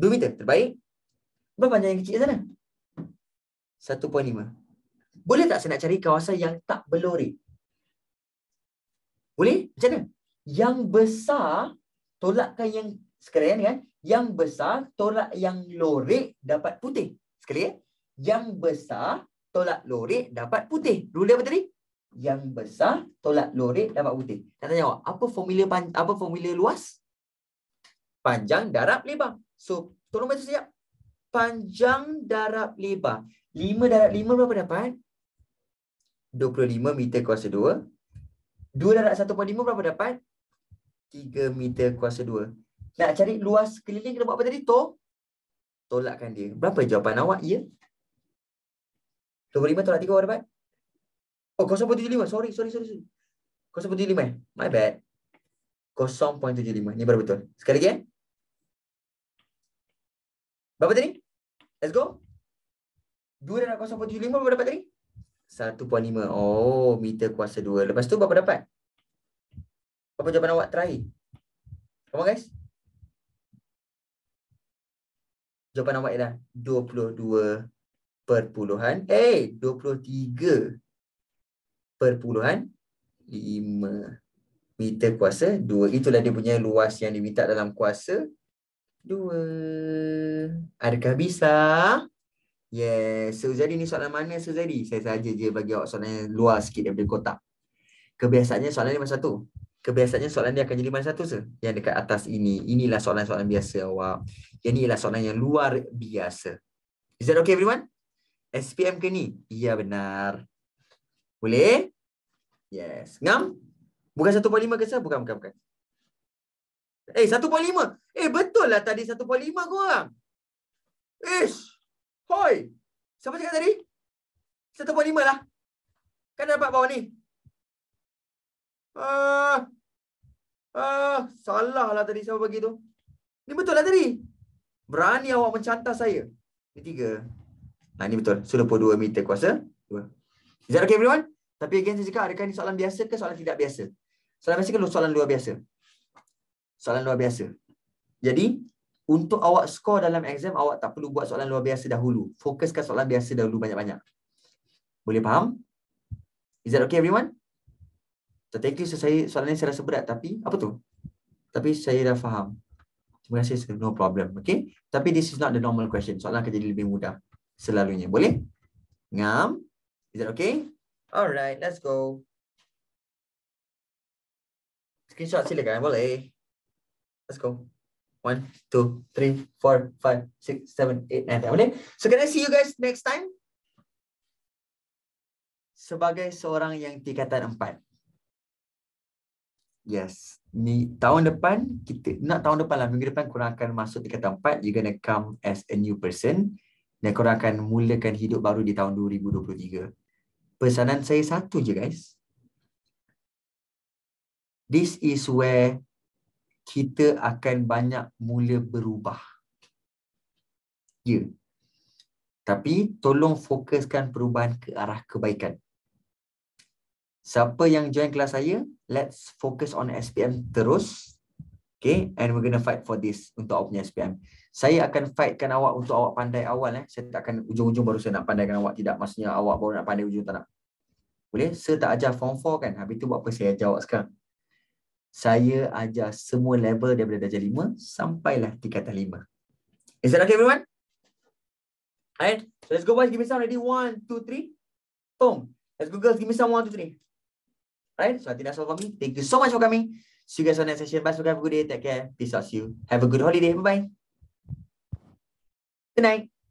2 meter. Terbaik. Berapa banyak yang kecil sana? 1.5. Boleh tak saya nak cari kawasan yang tak belorik? Boleh? Macam mana? Yang besar, tolakkan yang sekalian kan. Yang besar, tolak yang lorik, dapat putih. Sekalian. Ya? Yang besar tolak lorik dapat putih. Ruler apa tadi? Yang besar tolak lorik dapat putih. Nak tanya awak, apa formula apa formula luas? Panjang darab lebar. So, tolong baca siap. Panjang darab lebar. 5 darab 5 berapa dapat? 25 meter kuasa 2. 2 darab 1.5 berapa dapat? 3 meter kuasa 2. Nak cari luas keliling kena buat apa tadi? Tolakkan dia. Berapa jawapan awak? Ya. 25 tolak 3 berapa? Oh, 0.75. Sorry, sorry, sorry. sorry. 0.75 eh? My bad. 0.75. Ini baru betul. Sekali lagi eh? Berapa tadi? Let's go. 2 darat 0.75 berapa dapat tadi? 1.5. Oh, meter kuasa 2. Lepas tu berapa dapat? Berapa jawapan awak terakhir? Come on guys. Jawapan awak ialah 22 perpuluhan, eh 23 perpuluhan 5 meter kuasa 2. Itulah dia punya luas yang diminta dalam kuasa 2. Adakah bisa? Yes. So, jadi ni soalan mana, so, jadi Saya saja je bagi awak soalan yang luar sikit daripada kotak. Kebiasaannya soalan ni macam satu. Kebiasaannya soalan dia akan jadi mana satu se? Yang dekat atas ini. Inilah soalan-soalan biasa awak. Yang ni ialah soalan yang luar biasa. Is that okay everyone? SPM ke ni? Ya benar. Boleh? Yes. Ngam? Bukan 1.5 ke saya? Bukan, bukan, bukan. Eh, 1.5. Eh, betul lah tadi 1.5 korang. Ish. Hoi. Siapa cakap tadi? 1.5 lah. Kan dapat bawah ni. Ah. Ah, salah lah tadi siapa bagi tu. Ni betul lah tadi. Berani awak mencantas saya. Ini tiga nah ha, ini betul. Sudah pun meter kuasa. 2. Is that okay everyone? Tapi again saya cakap, adakah ini soalan biasa ke soalan tidak biasa? Soalan biasa ke soalan luar biasa? Soalan luar biasa. Jadi, untuk awak skor dalam exam, awak tak perlu buat soalan luar biasa dahulu. Fokuskan soalan biasa dahulu banyak-banyak. Boleh faham? Is that okay everyone? So, thank you. So, saya, soalan ini saya rasa berat. Tapi, apa tu? Tapi saya dah faham. Terima kasih. No problem. Okay? Tapi this is not the normal question. Soalan akan jadi lebih mudah selalunya. Boleh? Ngam? Is that okay? Alright, let's go. Screenshot silakan, boleh? Let's go. 1, 2, 3, 4, 5, 6, 7, 8, 9, okay? So, can I see you guys next time? Sebagai seorang yang tingkatan 4. Yes. Ni, tahun depan, kita nak tahun depan lah. Minggu depan, korang akan masuk tingkatan 4. You're gonna come as a new person dan korang akan mulakan hidup baru di tahun 2023. Pesanan saya satu je guys. This is where kita akan banyak mula berubah. Ya. Yeah. Tapi tolong fokuskan perubahan ke arah kebaikan. Siapa yang join kelas saya, let's focus on SPM terus Okay, and we're going to fight for this untuk awak punya SPM. Saya akan fightkan awak untuk awak pandai awal. Eh. Saya takkan ujung-ujung baru saya nak pandaikan awak. Tidak, maksudnya awak baru nak pandai ujung tak nak. Boleh? Saya tak ajar form 4 kan? Habis itu buat apa saya ajar awak sekarang? Saya ajar semua level daripada darjah 5 sampailah tingkatan 5. Is that okay everyone? Alright, so let's go boys. Give me some ready. 1, 2, 3. Boom. Let's go girls. Give me some 1, 2, 3. Alright, so I think that's all for me. Thank you so much for coming. See you guys on next session. Bye. So have a good day. Take care. Peace out. See you. Have a good holiday. Bye bye. Good night.